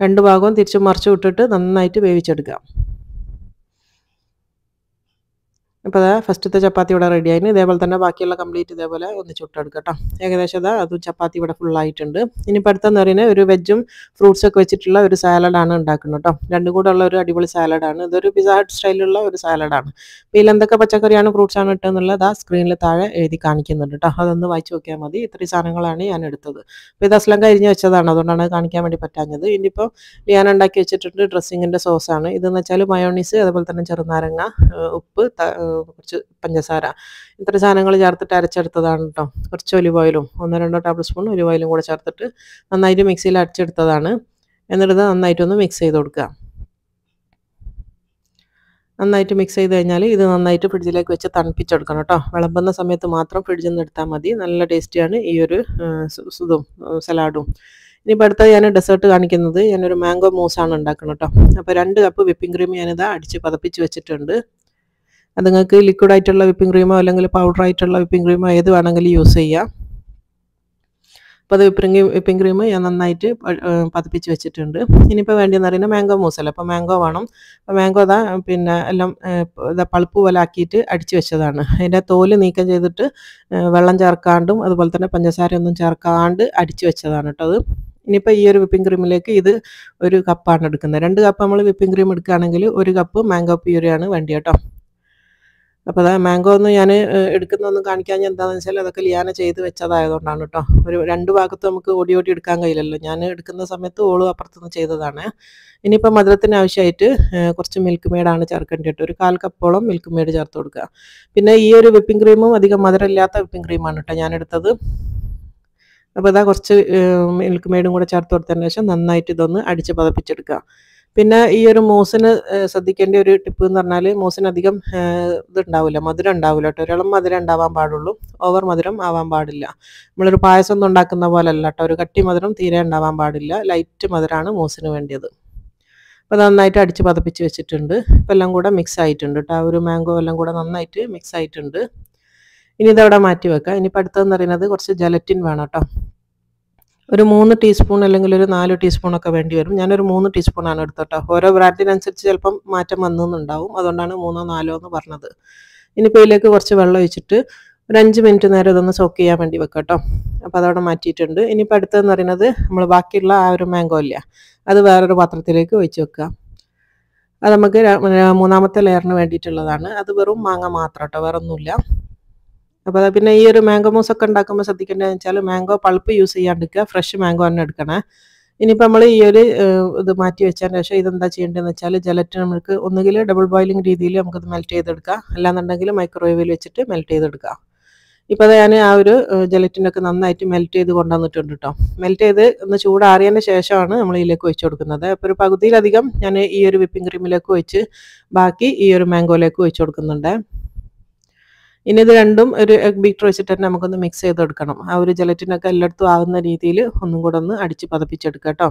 രണ്ട് ഭാഗവും തിരിച്ചു മറിച്ചു വിട്ടിട്ട് നന്നായിട്ട് വേവിച്ചെടുക്കാം അപ്പോൾ അതാ ഫസ്റ്റത്തെ ചപ്പാത്തി ഇവിടെ റെഡി ആയിരുന്നു ഇതേപോലെ തന്നെ ബാക്കിയുള്ള കംപ്ലീറ്റ് ഇതേപോലെ ഒന്ന് ചുട്ടെടുക്കുക കേട്ടോ ഏകദേശം അതാ അതും ചപ്പാത്തി ഇവിടെ ഫുള്ളായിട്ടുണ്ട് ഇനി അടുത്തെന്ന് പറയുന്നത് ഒരു വെജും ഫ്രൂട്ട്സ് ഒക്കെ വെച്ചിട്ടുള്ള ഒരു സാലഡാണ് ഉണ്ടാക്കുന്നത് കേട്ടോ രണ്ടും കൂടെ ഉള്ള ഒരു അടിപൊളി സാലഡാണ് ഇതൊരു പിസ ഹട്ട് സ്റ്റൈലുള്ള ഒരു സാലഡാണ് അപ്പോൾ ഇതിൽ എന്തൊക്കെ പച്ചക്കറിയാണ് ഫ്രൂട്ട്സാണ് ഇട്ടെന്നുള്ളത് ആ സ്ക്രീനിൽ താഴെ എഴുതി കാണിക്കുന്നുണ്ട് കേട്ടോ അതൊന്ന് വായിച്ചു നോക്കിയാൽ മതി ഇത്രയും സാധനങ്ങളാണ് ഞാൻ എടുത്തത് അപ്പോൾ ഇത് അസ്ലം കഴിഞ്ഞ് വെച്ചതാണ് അതുകൊണ്ടാണ് കാണിക്കാൻ വേണ്ടി പറ്റാഞ്ഞത് ഇനിയിപ്പോൾ ഞാൻ ഉണ്ടാക്കി വെച്ചിട്ടുണ്ട് ഡ്രസ്സിങ്ങിൻ്റെ സോസാണ് ഇതെന്ന് വെച്ചാൽ മയോണീസ് അതുപോലെ തന്നെ ചെറുനാരങ്ങ ഉപ്പ് കുറച്ച് പഞ്ചസാര ഇത്ര സാധനങ്ങൾ ചേർത്തിട്ട് അരച്ചെടുത്തതാണ് കേട്ടോ കുറച്ച് ഒലിവ് ഓയിലും ഒന്നോ രണ്ടോ ടേബിൾ സ്പൂൺ ഒലിവ് ഓയിലും കൂടെ ചേർത്തിട്ട് നന്നായിട്ട് മിക്സിയിൽ അരച്ചെടുത്തതാണ് എന്നിട്ട് നന്നായിട്ടൊന്ന് മിക്സ് ചെയ്ത് കൊടുക്കുക നന്നായിട്ട് മിക്സ് ചെയ്ത് കഴിഞ്ഞാൽ ഇത് നന്നായിട്ട് ഫ്രിഡ്ജിലേക്ക് വെച്ച് തണുപ്പിച്ചെടുക്കണം കേട്ടോ വിളമ്പുന്ന സമയത്ത് മാത്രം ഫ്രിഡ്ജിൽ നിന്ന് എടുത്താൽ മതി നല്ല ടേസ്റ്റിയാണ് ഈ ഒരു സുതും സലാഡും ഇനിയിപ്പോൾ അടുത്തത് ഞാൻ ഡെസേർട്ട് കാണിക്കുന്നത് ഞാനൊരു മാംഗോ മൂസാണ് ഉണ്ടാക്കുന്നത് കേട്ടോ അപ്പോൾ രണ്ട് കപ്പ് വിപ്പിംഗ് ക്രീം ഞാനിത് അടിച്ച് പതപ്പിച്ച് വെച്ചിട്ടുണ്ട് അത് നിങ്ങൾക്ക് ലിക്വിഡ് ആയിട്ടുള്ള വിപ്പിംഗ് ക്രീമോ അല്ലെങ്കിൽ പൗഡർ ആയിട്ടുള്ള വിപ്പിംഗ് ക്രീമോ ഏത് വേണമെങ്കിലും യൂസ് ചെയ്യാം അപ്പോൾ അത് വിപ്പിംഗ് വിപ്പിംഗ് ക്രീം ഞാൻ നന്നായിട്ട് പതിപ്പിച്ച് വെച്ചിട്ടുണ്ട് ഇനിയിപ്പോൾ വേണ്ടിയെന്ന് പറയുന്നത് മാംഗോ മൂസല്ല അപ്പോൾ മാംഗോ വേണം അപ്പോൾ മാംഗോ അതാ പിന്നെ എല്ലാം ഇതാ പളുപ്പ് പോലെ ആക്കിയിട്ട് അടിച്ചു വെച്ചതാണ് അതിൻ്റെ തോല് നീക്കം ചെയ്തിട്ട് വെള്ളം ചേർക്കാണ്ടും അതുപോലെ തന്നെ പഞ്ചസാരയൊന്നും ചേർക്കാണ്ട് അടിച്ചു വെച്ചതാണ് കേട്ടോ അത് ഇനിയിപ്പോൾ ഈ ഒരു വിപ്പിംഗ് ക്രീമിലേക്ക് ഇത് ഒരു കപ്പാണ് എടുക്കുന്നത് രണ്ട് കപ്പ് നമ്മൾ വിപ്പിംഗ് ക്രീം എടുക്കുകയാണെങ്കിൽ ഒരു കപ്പ് മാംഗോ പ്യൂരിയാണ് വേണ്ടി കേട്ടോ അപ്പോൾ അതായത് മാംഗോ ഒന്നും ഞാൻ എടുക്കുന്നൊന്നും കാണിക്കാൻ എന്താണെന്ന് വെച്ചാൽ അതൊക്കെ ലിയാന ചെയ്ത് വെച്ചതായതുകൊണ്ടാണ് കേട്ടോ ഒരു രണ്ട് ഭാഗത്ത് നമുക്ക് ഓടി ഓടി എടുക്കാൻ കഴിയില്ലല്ലോ ഞാൻ എടുക്കുന്ന സമയത്ത് ഓളും അപ്പുറത്തുനിന്ന് ചെയ്തതാണ് ഇനിയിപ്പോൾ മധുരത്തിന് ആവശ്യമായിട്ട് കുറച്ച് മിൽക്ക് ചേർക്കേണ്ടി കേട്ടോ ഒരു കാൽ കപ്പോളം മിൽക്ക് മെയ്ഡ് ചേർത്ത് കൊടുക്കുക പിന്നെ ഈ ഒരു വിപ്പിംഗ് ക്രീമും അധികം മധുരമില്ലാത്ത വിപ്പിംഗ് ക്രീമാണ് കേട്ടോ ഞാൻ എടുത്തത് അപ്പോൾ ഇതാ കുറച്ച് മിൽക്ക് മേഡും കൂടെ ചേർത്ത് കൊടുത്തതിന് ശേഷം നന്നായിട്ട് ഇതൊന്ന് അടിച്ച് പതപ്പിച്ചെടുക്കുക പിന്നെ ഈ ഒരു മൂസിന് ശ്രദ്ധിക്കേണ്ട ഒരു ടിപ്പ് എന്ന് പറഞ്ഞാൽ മൂസിന് അധികം ഇതുണ്ടാവില്ല മധുരം ഉണ്ടാവില്ല കേട്ടോ ഒരാളും മധുരം ഉണ്ടാവാൻ പാടുള്ളൂ ഓവർ മധുരം ആവാൻ പാടില്ല നമ്മളൊരു പായസം ഒന്നും ഉണ്ടാക്കുന്ന പോലെ അല്ല കേട്ടോ ഒരു കട്ടി മധുരം തീരെ ഉണ്ടാവാൻ പാടില്ല ലൈറ്റ് മധുരമാണ് മൂസിന് വേണ്ടിയത് അപ്പോൾ നന്നായിട്ട് അടിച്ച് പതപ്പിച്ച് വെച്ചിട്ടുണ്ട് ഇപ്പം എല്ലാം കൂടെ മിക്സ് ആയിട്ടുണ്ട് കേട്ടോ ആ ഒരു മാംഗോ എല്ലാം കൂടെ നന്നായിട്ട് മിക്സ് ആയിട്ടുണ്ട് ഇനി ഇതവിടെ മാറ്റി വെക്കാം ഇനിയിപ്പോൾ അടുത്തതെന്ന് പറയുന്നത് കുറച്ച് ജലറ്റിൻ വേണം കേട്ടോ ഒരു മൂന്ന് ടീസ്പൂൺ അല്ലെങ്കിൽ ഒരു നാല് ടീസ്പൂണൊക്കെ വേണ്ടി വരും ഞാനൊരു മൂന്ന് ടീസ്പൂണാണ് എടുത്തോട്ടോ ഓരോ ബ്രാൻഡിനനുസരിച്ച് ചിലപ്പം മാറ്റം വന്നെന്നുണ്ടാവും അതുകൊണ്ടാണ് മൂന്നോ നാലോ എന്ന് പറഞ്ഞത് ഇനിയിപ്പോൾ ഇതിലേക്ക് കുറച്ച് വെള്ളം ഒഴിച്ചിട്ട് ഒരു അഞ്ച് മിനിറ്റ് നേരം ഇതൊന്ന് സോക്ക് ചെയ്യാൻ വേണ്ടി വെക്കാം കേട്ടോ അപ്പോൾ അതവിടെ മാറ്റിയിട്ടുണ്ട് ഇനിയിപ്പോൾ അടുത്തതെന്ന് പറയുന്നത് നമ്മൾ ബാക്കിയുള്ള ആ ഒരു മാംഗോ ഇല്ല അത് വേറൊരു പാത്രത്തിലേക്ക് ഒഴിച്ച് വെക്കുക അത് നമുക്ക് മൂന്നാമത്തെ ലെയറിന് വേണ്ടിയിട്ടുള്ളതാണ് അത് വെറും മാങ്ങ മാത്രം കേട്ടോ വേറൊന്നുമില്ല അപ്പോൾ പിന്നെ ഈ ഒരു മാംഗോ മൂസ് ഒക്കെ ഉണ്ടാക്കുമ്പോൾ ശ്രദ്ധിക്കേണ്ടതെന്ന് വെച്ചാൽ മാംഗോ പൾപ്പ് യൂസ് ചെയ്യാണ്ടിരിക്കുക ഫ്രഷ് മാംഗോ തന്നെ എടുക്കണേ ഇനിയിപ്പോൾ നമ്മൾ ഈ ഒരു ഇത് മാറ്റി വെച്ചതിന് ശേഷം ഇതെന്താ ചെയ്യേണ്ടതെന്ന് വെച്ചാൽ ജലറ്റിന് നമുക്ക് ഒന്നുകിൽ ഡബിൾ ബോയിലിംഗ് രീതിയിൽ നമുക്കത് മെൽറ്റ് ചെയ്തെടുക്കാം അല്ലാന്നുണ്ടെങ്കിൽ മൈക്രോവേവിൽ വെച്ചിട്ട് മെൽറ്റ് ചെയ്തെടുക്കാം ഇപ്പോൾ ഞാൻ ആ ഒരു ജലറ്റിനൊക്കെ നന്നായിട്ട് മെൽറ്റ് ചെയ്ത് കൊണ്ടുവന്നിട്ടുണ്ട് കേട്ടോ മെൽറ്റ് ചെയ്ത് ഒന്ന് ചൂടാറിയതിന് ശേഷമാണ് നമ്മൾ ഇതിലേക്ക് വെച്ച് കൊടുക്കുന്നത് അപ്പോൾ ഒരു പകുതിയിലധികം ഞാൻ ഈ ഒരു വിപ്പിംഗ് ക്രീമിലേക്ക് ഒഴിച്ച് ബാക്കി ഈ ഒരു മാംഗോയിലേക്ക് വെച്ച് കൊടുക്കുന്നുണ്ട് ഇനി ഇത് രണ്ടും ഒരു എഗ് ബീറ്റർ വെച്ചിട്ട് തന്നെ നമുക്കൊന്ന് മിക്സ് ചെയ്തെടുക്കണം ആ ഒരു ജലറ്റിനൊക്കെ എല്ലായിടത്തും ആവുന്ന രീതിയിൽ ഒന്നും കൂടെ ഒന്ന് അടിച്ച് പതപ്പിച്ചെടുക്കുക കേട്ടോ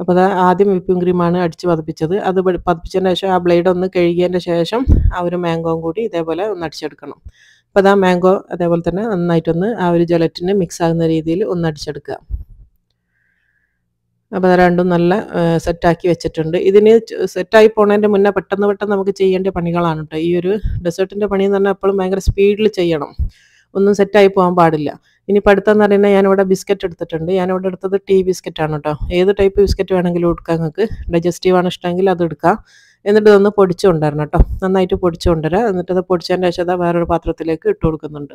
അപ്പോൾ അത് ആദ്യം വിപ്പിംഗ് ക്രീമാണ് അടിച്ച് പതിപ്പിച്ചത് അത് പതിപ്പിച്ചതിന് ശേഷം ആ ബ്ലേഡ് ഒന്ന് കഴുകിയതിൻ്റെ ശേഷം ആ ഒരു മാംഗോം കൂടി ഇതേപോലെ ഒന്ന് അടിച്ചെടുക്കണം അപ്പോൾ അത് ആ മാംഗോ അതേപോലെ തന്നെ നന്നായിട്ടൊന്ന് ആ ഒരു ജലറ്റിന് മിക്സ് ആകുന്ന രീതിയിൽ ഒന്ന് അടിച്ചെടുക്കുക അപ്പോൾ രണ്ടും നല്ല സെറ്റാക്കി വെച്ചിട്ടുണ്ട് ഇതിന് സെറ്റായി പോണതിൻ്റെ മുന്നേ പെട്ടെന്ന് പെട്ടെന്ന് നമുക്ക് ചെയ്യേണ്ട പണികളാണ് കേട്ടോ ഈ ഒരു ഡെസേർട്ടിൻ്റെ പണി എന്ന് പറഞ്ഞാൽ എപ്പോഴും ഭയങ്കര സ്പീഡിൽ ചെയ്യണം ഒന്നും സെറ്റായി പോകാൻ പാടില്ല ഇനി പഠിത്തം എന്ന് ഞാനിവിടെ ബിസ്ക്കറ്റ് എടുത്തിട്ടുണ്ട് ഞാനിവിടെ എടുത്തത് ടീ ബിസ്ക്കറ്റാണ് കേട്ടോ ഏത് ടൈപ്പ് ബിസ്ക്കറ്റ് വേണമെങ്കിലും എടുക്കാം നിങ്ങൾക്ക് ഡൈജസ്റ്റീവ് ആണ് ഇഷ്ടമെങ്കിൽ അത് എടുക്കാം എന്നിട്ട് ഇതൊന്ന് പൊടിച്ചു കൊണ്ടുവരണം കേട്ടോ നന്നായിട്ട് പൊടിച്ചു കൊണ്ടുവരാം എന്നിട്ട് അത് പൊടിച്ചതിൻ്റെ ശേഷം വേറൊരു പാത്രത്തിലേക്ക് ഇട്ട് കൊടുക്കുന്നുണ്ട്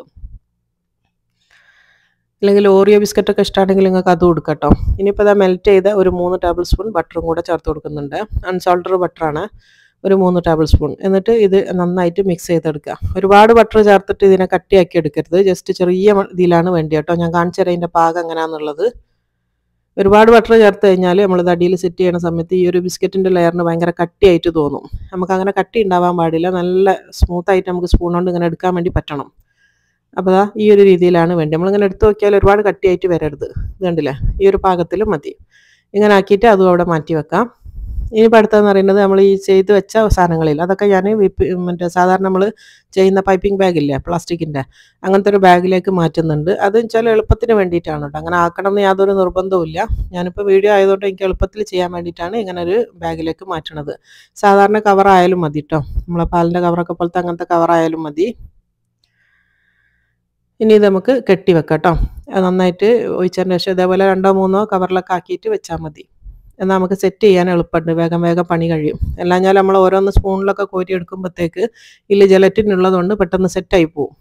അല്ലെങ്കിൽ ഓറിയോ ബിസ്ക്കറ്റൊക്കെ ഇഷ്ടമാണെങ്കിൽ നിങ്ങൾക്ക് അത് കൊടുക്കാം കേട്ടോ ഇനിയിപ്പോൾ അത് മെൽറ്റ് ചെയ്ത ഒരു മൂന്ന് ടേബിൾ സ്പൂൺ ബട്ടറും കൂടെ ചേർത്ത് കൊടുക്കുന്നുണ്ട് അൺസോൾട്ടഡ് ബട്ടറാണ് ഒരു മൂന്ന് ടേബിൾ സ്പൂൺ എന്നിട്ട് ഇത് നന്നായിട്ട് മിക്സ് ചെയ്തെടുക്കുക ഒരുപാട് ബട്ടർ ചേർത്തിട്ട് ഇതിനെ കട്ടിയാക്കി എടുക്കരുത് ജസ്റ്റ് ചെറിയ ഇതിലാണ് വേണ്ടി കേട്ടോ ഞാൻ കാണിച്ചു തരാം ഇതിൻ്റെ പാകം എങ്ങനെയാണെന്നുള്ളത് ഒരുപാട് ബട്ടർ ചേർത്ത് കഴിഞ്ഞാൽ നമ്മൾ അടിയിൽ സെറ്റ് ചെയ്യുന്ന സമയത്ത് ഈ ഒരു ബിസ്ക്കറ്റിൻ്റെ ലെയറിന് ഭയങ്കര കട്ടിയായിട്ട് തോന്നും നമുക്ക് അങ്ങനെ കട്ടി ഉണ്ടാവാൻ പാടില്ല നല്ല സ്മൂത്തായിട്ട് നമുക്ക് സ്പൂൺ കൊണ്ട് ഇങ്ങനെ എടുക്കാൻ വേണ്ടി പറ്റണം അപ്പോൾ ഈ ഒരു രീതിയിലാണ് വേണ്ടത് നമ്മളിങ്ങനെ എടുത്തു നോക്കിയാൽ ഒരുപാട് കട്ടിയായിട്ട് വരരുത് കണ്ടില്ലേ ഈ ഒരു പാകത്തിലും മതി ഇങ്ങനെ ആക്കിയിട്ട് അതും അവിടെ മാറ്റി വെക്കാം ഇനി അടുത്തതെന്ന് പറയുന്നത് നമ്മൾ ഈ ചെയ്ത് വെച്ച സാധനങ്ങളിൽ അതൊക്കെ ഞാൻ മറ്റേ സാധാരണ നമ്മൾ ചെയ്യുന്ന പൈപ്പിംഗ് ബാഗില്ലേ പ്ലാസ്റ്റിക്കിൻ്റെ അങ്ങനത്തെ ഒരു ബാഗിലേക്ക് മാറ്റുന്നുണ്ട് അത് വെച്ചാൽ എളുപ്പത്തിന് വേണ്ടിയിട്ടാണ് കേട്ടോ അങ്ങനെ ആക്കണം എന്ന് യാതൊരു നിർബന്ധവുമില്ല ഞാനിപ്പോൾ വീഡിയോ ആയതുകൊണ്ട് എനിക്ക് എളുപ്പത്തിൽ ചെയ്യാൻ വേണ്ടിയിട്ടാണ് ഇങ്ങനെ ഒരു ബാഗിലേക്ക് മാറ്റണത് സാധാരണ കവറായാലും മതി കേട്ടോ നമ്മളെ പാലിൻ്റെ കവറൊക്കെ പോലത്തെ അങ്ങനത്തെ കവറായാലും മതി ഇനി ഇത് നമുക്ക് കെട്ടി വെക്കാം കേട്ടോ നന്നായിട്ട് ഒഴിച്ചതിന് ശേഷം ഇതേപോലെ രണ്ടോ മൂന്നോ കവറിലൊക്കെ ആക്കിയിട്ട് വെച്ചാൽ മതി എന്നാൽ നമുക്ക് സെറ്റ് ചെയ്യാൻ എളുപ്പമുണ്ട് വേഗം വേഗം പണി കഴിയും അല്ലാഞ്ഞാൽ നമ്മൾ ഓരോന്ന് സ്പൂണിലൊക്കെ കോരി എടുക്കുമ്പോഴത്തേക്ക് ഇല്ല ജലറ്റിൻ ഉള്ളതുകൊണ്ട് പെട്ടെന്ന് സെറ്റായി പോവും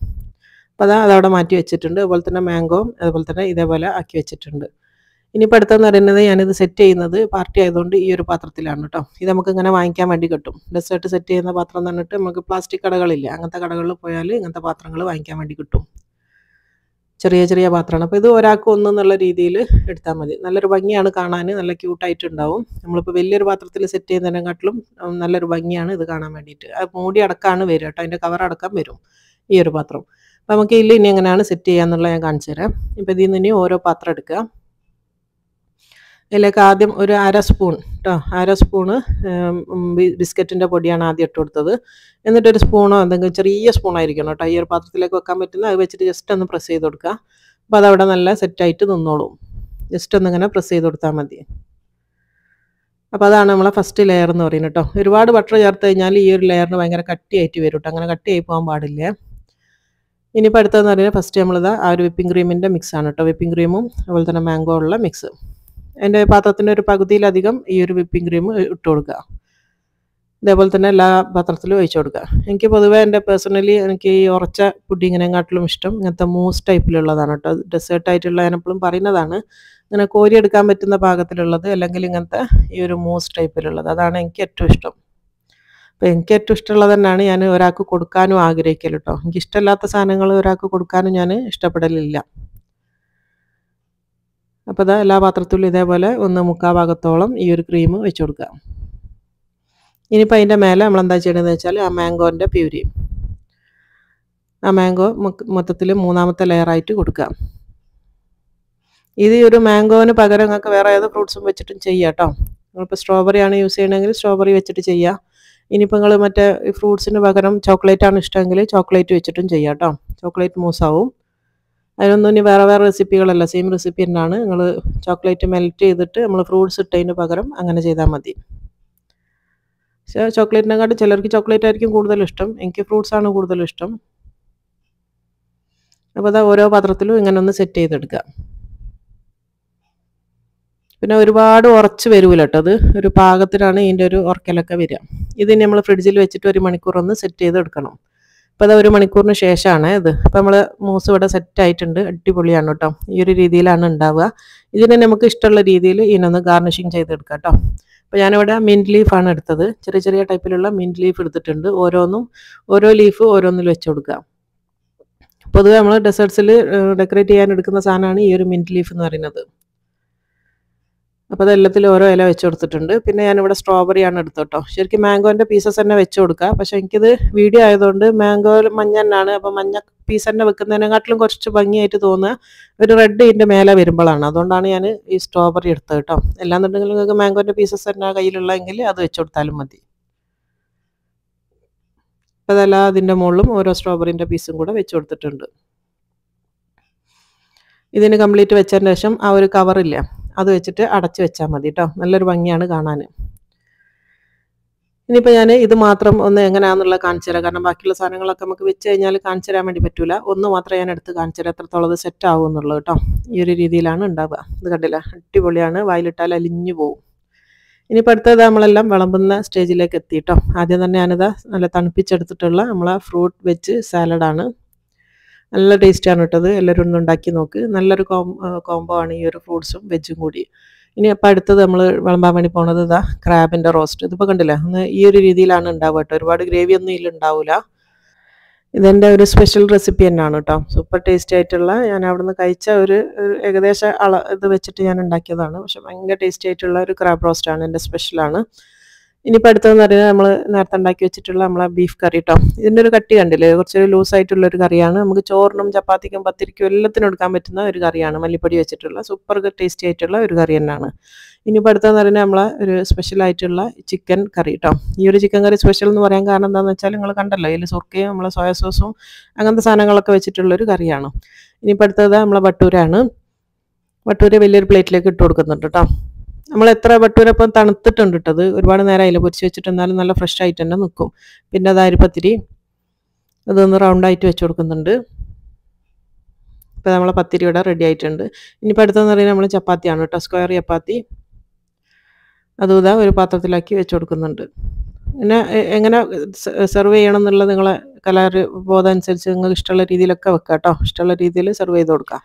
അപ്പോൾ അതാ അതവിടെ മാറ്റി വെച്ചിട്ടുണ്ട് അതുപോലെ തന്നെ മാംഗോ അതുപോലെ തന്നെ ഇതേപോലെ ആക്കി വെച്ചിട്ടുണ്ട് ഇനിയിപ്പോൾ അടുത്തെന്ന് പറയുന്നത് ഞാനിത് സെറ്റ് ചെയ്യുന്നത് പാർട്ടി ആയതുകൊണ്ട് ഈ ഒരു പാത്രത്തിലാണ് കേട്ടോ ഇത് നമുക്ക് ഇങ്ങനെ വാങ്ങിക്കാൻ വേണ്ടി കിട്ടും ഡെസേർട്ട് സെറ്റ് ചെയ്യുന്ന പാത്രം തന്നിട്ട് നമുക്ക് പ്ലാസ്റ്റിക് കടകളില്ല അങ്ങനത്തെ കടകളിൽ പോയാൽ ഇങ്ങനത്തെ പാത്രങ്ങൾ വാങ്ങിക്കാൻ വേണ്ടി കിട്ടും ചെറിയ ചെറിയ പാത്രമാണ് അപ്പോൾ ഇത് ഒരാൾക്ക് ഒന്ന് എന്നുള്ള രീതിയിൽ എടുത്താൽ മതി നല്ലൊരു ഭംഗിയാണ് കാണാൻ നല്ല ക്യൂട്ടായിട്ടുണ്ടാവും നമ്മളിപ്പോൾ വലിയൊരു പാത്രത്തിൽ സെറ്റ് ചെയ്യുന്നതിനെക്കാട്ടിലും നല്ലൊരു ഭംഗിയാണ് ഇത് കാണാൻ വേണ്ടിയിട്ട് അത് മൂടി അടക്കാണ് വരും കേട്ടോ അതിൻ്റെ കവർ അടക്കാൻ വരും ഈ ഒരു പാത്രം അപ്പോൾ നമുക്ക് ഇല്ല ഇനി എങ്ങനെയാണ് സെറ്റ് എന്നുള്ളത് ഞാൻ കാണിച്ചു തരാം ഇപ്പോൾ ഇതിൽ നിന്ന് ഇനി ഓരോ പാത്രം എടുക്കുക ഇതിലേക്ക് ആദ്യം ഒരു അര സ്പൂൺ കേട്ടോ അര സ്പൂണ് ബിസ്ക്കറ്റിൻ്റെ പൊടിയാണ് ആദ്യം ഇട്ട് കൊടുത്തത് എന്നിട്ടൊരു സ്പൂണോ എന്തെങ്കിലും ചെറിയ സ്പൂണായിരിക്കണം കേട്ടോ ഈ ഒരു പാത്രത്തിലേക്ക് വെക്കാൻ പറ്റുന്ന അത് വെച്ചിട്ട് ജസ്റ്റ് ഒന്ന് പ്രസ് ചെയ്ത് കൊടുക്കുക അപ്പോൾ അതവിടെ നല്ല സെറ്റായിട്ട് നിന്നോളും ജസ്റ്റ് ഒന്നിങ്ങനെ പ്രസ് ചെയ്ത് കൊടുത്താൽ മതി അപ്പോൾ അതാണ് നമ്മളെ ഫസ്റ്റ് ലെയർ എന്ന് പറയുന്നത് കേട്ടോ ഒരുപാട് ബട്ടർ ചേർത്ത് കഴിഞ്ഞാൽ ഈ ഒരു ലെയറിന് ഭയങ്കര കട്ടിയായിട്ട് വരും കേട്ടോ അങ്ങനെ കട്ടിയായി പോകാൻ പാടില്ല ഇനിയിപ്പോൾ അടുത്തതെന്ന് പറയുന്നത് ഫസ്റ്റ് നമ്മളിത് ആ ഒരു വിപ്പിംഗ് ക്രീമിൻ്റെ മിക്സാണ് കേട്ടോ വിപ്പിംഗ് ക്രീമും അതുപോലെ തന്നെ മാംഗോ ഉള്ള മിക്സ് എൻ്റെ പാത്രത്തിൻ്റെ ഒരു പകുതിയിലധികം ഈ ഒരു വിപ്പിംഗ് ക്രീം ഇട്ട് കൊടുക്കുക ഇതേപോലെ തന്നെ എല്ലാ പാത്രത്തിലും ഒഴിച്ചു കൊടുക്കുക എനിക്ക് പൊതുവേ എൻ്റെ പേഴ്സണലി എനിക്ക് ഈ ഉറച്ച പുഡിങ്ങിനെക്കാട്ടിലും ഇഷ്ടം ഇങ്ങനത്തെ മൂസ് ടൈപ്പിലുള്ളതാണ് കേട്ടോ ഡെസേർട്ടായിട്ടുള്ള ഞാനെപ്പോഴും പറയുന്നതാണ് ഇങ്ങനെ കോരിയെടുക്കാൻ പറ്റുന്ന പാകത്തിലുള്ളത് അല്ലെങ്കിൽ ഇങ്ങനത്തെ ഈ ഒരു മൂസ് ടൈപ്പിലുള്ളത് അതാണ് എനിക്ക് ഏറ്റവും ഇഷ്ടം അപ്പോൾ എനിക്ക് ഏറ്റവും ഇഷ്ടമുള്ളത് തന്നെയാണ് ഞാൻ ഒരാൾക്ക് കൊടുക്കാനും ആഗ്രഹിക്കൽ കേട്ടോ എനിക്ക് ഇഷ്ടമില്ലാത്ത സാധനങ്ങൾ ഒരാൾക്ക് കൊടുക്കാനും ഞാൻ ഇഷ്ടപ്പെടലില്ല അപ്പോൾ അത് എല്ലാ പാത്രത്തിലും ഇതേപോലെ ഒന്ന് മുക്കാ ഭാഗത്തോളം ഈ ഒരു ക്രീം വെച്ച് കൊടുക്കാം ഇനിയിപ്പോൾ അതിൻ്റെ മേലെ നമ്മൾ എന്താ ചെയ്യണമെന്ന് വെച്ചാൽ ആ മാങ്കോൻ്റെ പ്യൂരി ആ മാംഗോ മൊത്തത്തിൽ മൂന്നാമത്തെ ലെയറായിട്ട് കൊടുക്കുക ഇത് ഒരു മാങ്കോവിന് പകരം നിങ്ങൾക്ക് വേറെ ഏത് ഫ്രൂട്ട്സും വെച്ചിട്ടും ചെയ്യാം കേട്ടോ നിങ്ങളിപ്പോൾ സ്ട്രോബെറി ആണ് യൂസ് ചെയ്യണമെങ്കിൽ സ്ട്രോബെറി വെച്ചിട്ട് ചെയ്യാം ഇനിയിപ്പോൾ നിങ്ങൾ മറ്റേ ഫ്രൂട്ട്സിന് പകരം ചോക്ലേറ്റ് ആണ് ഇഷ്ടമെങ്കിൽ ചോക്ലേറ്റ് വെച്ചിട്ടും ചെയ്യാം കേട്ടോ ചോക്ലേറ്റ് മൂസാവും അതിനൊന്നും ഇനി വേറെ വേറെ റെസിപ്പികളല്ല സെയിം റെസിപ്പി തന്നെയാണ് നിങ്ങൾ ചോക്ലേറ്റ് മെൽറ്റ് ചെയ്തിട്ട് നമ്മൾ ഫ്രൂട്ട്സ് ഇട്ടതിന് പകരം അങ്ങനെ ചെയ്താൽ മതി പക്ഷേ ചോക്ലേറ്റിനെക്കാട്ടും ചിലർക്ക് ചോക്ലേറ്റ് ആയിരിക്കും കൂടുതൽ ഇഷ്ടം എനിക്ക് ഫ്രൂട്ട്സ് ആണ് കൂടുതൽ ഇഷ്ടം അപ്പോൾ അതാ ഓരോ പാത്രത്തിലും ഇങ്ങനെ ഒന്ന് സെറ്റ് ചെയ്തെടുക്കുക പിന്നെ ഒരുപാട് ഉറച്ച് വരൂല കേട്ടോ അത് ഒരു പാകത്തിനാണ് ഇതിൻ്റെ ഒരു ഉറക്കലൊക്കെ വരിക ഇത് നമ്മൾ ഫ്രിഡ്ജിൽ വെച്ചിട്ട് ഒരു മണിക്കൂർ ഒന്ന് സെറ്റ് ചെയ്തെടുക്കണം അപ്പോൾ ഇതൊരു ഒരു മണിക്കൂറിന് ശേഷമാണ് ഇത് അപ്പോൾ നമ്മൾ മൂസ് ഇവിടെ സെറ്റ് ആയിട്ടുണ്ട് അടിപൊളിയാണ് കേട്ടോ ഈ ഒരു രീതിയിലാണ് ഉണ്ടാവുക ഇതിനെ നമുക്ക് ഇഷ്ടമുള്ള രീതിയിൽ ഇതിനൊന്ന് ഗാർണിഷിങ് ചെയ്തെടുക്കാം കേട്ടോ അപ്പോൾ ഞാനിവിടെ മിൻറ്റ് ലീഫാണ് എടുത്തത് ചെറിയ ചെറിയ ടൈപ്പിലുള്ള മിൻറ്റ് ലീഫ് എടുത്തിട്ടുണ്ട് ഓരോന്നും ഓരോ ലീഫ് ഓരോന്നിൽ വെച്ച് കൊടുക്കാം പൊതുവെ നമ്മൾ ഡെസേർട്സിൽ ഡെക്കറേറ്റ് ചെയ്യാൻ എടുക്കുന്ന സാധനമാണ് ഈ ഒരു മിൻറ്റ് ലീഫ് എന്ന് പറയുന്നത് അപ്പോൾ അതെല്ലാത്തിൽ ഓരോ ഇല വെച്ച് കൊടുത്തിട്ടുണ്ട് പിന്നെ ഞാനിവിടെ സ്ട്രോബെറിയാണ് എടുത്തോട്ടോ ശരിക്കും മാംഗോൻ്റെ പീസസ് തന്നെ വെച്ച് കൊടുക്കുക പക്ഷേ എനിക്കിത് വീഡിയോ ആയതുകൊണ്ട് മാംഗോ മഞ്ഞ തന്നെയാണ് അപ്പോൾ മഞ്ഞ പീസ് തന്നെ വെക്കുന്നതിനെക്കാട്ടിലും കുറച്ച് ഭംഗിയായിട്ട് തോന്നുക ഒരു റെഡ് ഇതിൻ്റെ മേലെ വരുമ്പോഴാണ് അതുകൊണ്ടാണ് ഞാൻ ഈ സ്ട്രോബെറി എടുത്തത് കേട്ടോ എല്ലാന്നുണ്ടെങ്കിൽ നിങ്ങൾക്ക് മാംഗോൻ്റെ പീസസ് തന്നെ കയ്യിലുള്ളതെങ്കിൽ അത് വെച്ച് കൊടുത്താലും മതി അപ്പോൾ അതല്ല അതിൻ്റെ മുകളിലും ഓരോ സ്ട്രോബെറിൻ്റെ പീസും കൂടെ വെച്ച് കൊടുത്തിട്ടുണ്ട് ഇതിന് കംപ്ലീറ്റ് വെച്ചതിന് ശേഷം ആ ഒരു കവറില്ല അത് വെച്ചിട്ട് അടച്ചു വെച്ചാൽ മതി കേട്ടോ നല്ലൊരു ഭംഗിയാണ് കാണാൻ ഇനിയിപ്പോൾ ഞാൻ ഇത് മാത്രം ഒന്ന് എങ്ങനെയാണെന്നുള്ള കാണിച്ചു തരാം കാരണം ബാക്കിയുള്ള സാധനങ്ങളൊക്കെ നമുക്ക് വെച്ച് കഴിഞ്ഞാൽ കാണിച്ചു തരാൻ വേണ്ടി പറ്റില്ല ഒന്ന് മാത്രമേ ഞാൻ എടുത്ത് കാണിച്ചു തരാം എത്രത്തോളം അത് സെറ്റ് ആവും എന്നുള്ളത് കേട്ടോ ഈ ഒരു രീതിയിലാണ് ഉണ്ടാവുക ഇത് കണ്ടില്ല അടിപൊളിയാണ് വായിലിട്ടാൽ അലിഞ്ഞു പോവും ഇനിയിപ്പോൾ അടുത്തത് നമ്മളെല്ലാം വിളമ്പുന്ന സ്റ്റേജിലേക്ക് എത്തി കേട്ടോ ആദ്യം തന്നെ ഞാനിതാ നല്ല തണുപ്പിച്ചെടുത്തിട്ടുള്ള നമ്മളെ ഫ്രൂട്ട് വെച്ച് സാലഡാണ് നല്ല ടേസ്റ്റാണ് കേട്ടത് എല്ലാവരും ഒന്ന് ഉണ്ടാക്കി നോക്ക് നല്ലൊരു കോംബോ ആണ് ഈ ഒരു ഫ്രൂട്ട്സും വെജും കൂടി ഇനി അപ്പം അടുത്തത് നമ്മൾ വിളമ്പാൻ വേണ്ടി പോണത് ഇതാ ക്രാബിൻ്റെ റോസ്റ്റ് ഇതിപ്പോൾ കണ്ടില്ല ഒന്ന് ഈ ഒരു രീതിയിലാണ് ഉണ്ടാവുക കേട്ടോ ഒരുപാട് ഗ്രേവി ഒന്നും ഇതിൽ ഉണ്ടാവില്ല ഇതെൻ്റെ ഒരു സ്പെഷ്യൽ റെസിപ്പി തന്നെയാണ് കേട്ടോ സൂപ്പർ ടേസ്റ്റി ആയിട്ടുള്ള ഞാൻ അവിടുന്ന് കഴിച്ച ഒരു ഏകദേശം അള ഇത് വെച്ചിട്ട് ഞാൻ ഉണ്ടാക്കിയതാണ് പക്ഷെ ഭയങ്കര ടേസ്റ്റി ആയിട്ടുള്ള ഒരു ക്രാബ് റോസ്റ്റാണ് എൻ്റെ സ്പെഷ്യലാണ് ഇനിയിപ്പോൾ അടുത്തതെന്ന് പറയുന്നത് നമ്മൾ നേരത്തെ ഉണ്ടാക്കി വെച്ചിട്ടുള്ള നമ്മളെ ബീഫ് കറി കേട്ടോ ഇതിൻ്റെ ഒരു കട്ടി കണ്ടില്ലേ കുറച്ചൊരു ലൂസായിട്ടുള്ള ഒരു കറിയാണ് നമുക്ക് ചോറിനും ചപ്പാത്തിക്കും പത്തിരിക്കും എല്ലാത്തിനും എടുക്കാൻ പറ്റുന്ന ഒരു കറിയാണ് മല്ലിപ്പൊടി വെച്ചിട്ടുള്ള സൂപ്പർ ടേസ്റ്റി ആയിട്ടുള്ള ഒരു കറി തന്നെയാണ് ഇനിയിപ്പോൾ അടുത്തതെന്ന് പറയുന്നത് നമ്മളെ ഒരു സ്പെഷ്യലായിട്ടുള്ള ചിക്കൻ കറി കേട്ടോ ഈ ഒരു ചിക്കൻ കറി സ്പെഷ്യൽ എന്ന് പറയാൻ കാരണം എന്താണെന്ന് വെച്ചാൽ നിങ്ങൾ കണ്ടല്ലോ ഇതിൽ സുർക്കയും നമ്മളെ സോയാ സോസും അങ്ങനത്തെ സാധനങ്ങളൊക്കെ വെച്ചിട്ടുള്ളൊരു കറിയാണ് ഇനിയിപ്പോൾ അടുത്തത് നമ്മളെ ബട്ടൂരാണ് വട്ടൂര് വലിയൊരു പ്ലേറ്റിലേക്ക് ഇട്ട് കൊടുക്കുന്നുണ്ട് കേട്ടോ നമ്മൾ എത്ര ഭട്ടൂരപ്പം തണുത്തിട്ടുണ്ട് ഇട്ടത് ഒരുപാട് നേരം അതിൽ പൊരിച്ച് വെച്ചിട്ട് എന്നാലും നല്ല ഫ്രഷ് ആയിട്ട് തന്നെ നിൽക്കും പിന്നെ അത് അരിപ്പത്തിരി അതൊന്ന് റൗണ്ടായിട്ട് വെച്ച് കൊടുക്കുന്നുണ്ട് ഇപ്പം നമ്മളെ പത്തിരി ഇവിടെ റെഡി ആയിട്ടുണ്ട് ഇനിയിപ്പോൾ അടുത്തെന്ന് പറയുന്നത് നമ്മൾ ചപ്പാത്തിയാണ് കേട്ടോ സ്ക്വയർ ചപ്പാത്തി അതും ഇതാ ഒരു പാത്രത്തിലാക്കി വെച്ച് കൊടുക്കുന്നുണ്ട് പിന്നെ എങ്ങനെ സെർവ് ചെയ്യണം എന്നുള്ളത് നിങ്ങളെ കലാബോധം അനുസരിച്ച് നിങ്ങൾക്ക് ഇഷ്ടമുള്ള രീതിയിലൊക്കെ വെക്കാം കേട്ടോ ഇഷ്ടമുള്ള രീതിയിൽ സെർവ് ചെയ്ത് കൊടുക്കുക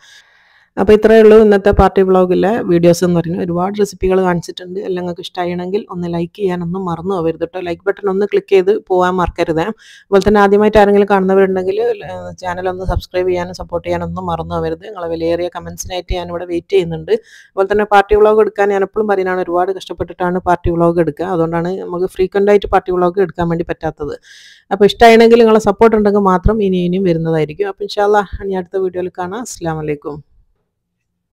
അപ്പോൾ ഇത്രയേ ഉള്ളൂ ഇന്നത്തെ പാർട്ടി വ്ളോഗിലെ വീഡിയോസ് എന്ന് പറയുന്നത് ഒരുപാട് റെസിപ്പികൾ കാണിച്ചിട്ടുണ്ട് എല്ലാം നിങ്ങൾക്ക് ഇഷ്ടമാണെങ്കിൽ ഒന്ന് ലൈക്ക് ചെയ്യാനൊന്നും മറന്നു പോകരുത് കേട്ടോ ലൈക്ക് ബട്ടൺ ഒന്ന് ക്ലിക്ക് ചെയ്ത് പോകാൻ മറക്കരുത് അതുപോലെ തന്നെ ആദ്യമായിട്ട് ആരെങ്കിലും കാണുന്നവരുണ്ടെങ്കിൽ ചാനലൊന്ന് സബ്സ്ക്രൈബ് ചെയ്യാനും സപ്പോർട്ട് ചെയ്യാനൊന്നും മറന്നു പോകരുത് നിങ്ങളെ വിലയേറിയ കമൻസിനായിട്ട് ഞാനിവിടെ വെയിറ്റ് ചെയ്യുന്നുണ്ട് അതുപോലെ തന്നെ പാർട്ടി വ്ളോഗ് എടുക്കാൻ ഞാൻ എപ്പോഴും പറയുന്നതാണ് ഒരുപാട് കഷ്ടപ്പെട്ടിട്ടാണ് പാർട്ടി വ്ളോഗ് എടുക്കുക അതുകൊണ്ടാണ് നമുക്ക് ഫ്രീക്വൻ്റ് ആയിട്ട് പാർട്ടി വ്ളോഗ് എടുക്കാൻ വേണ്ടി പറ്റാത്തത് അപ്പോൾ ഇഷ്ടമാണെങ്കിൽ നിങ്ങളെ സപ്പോർട്ട് ഉണ്ടെങ്കിൽ മാത്രം ഇനി ഇനിയും വരുന്നതായിരിക്കും അപ്പോൾ ഇൻഷാല്ല ഇനി അടുത്ത വീഡിയോയിൽ കാണാം അസ്സാം വലൈക്കും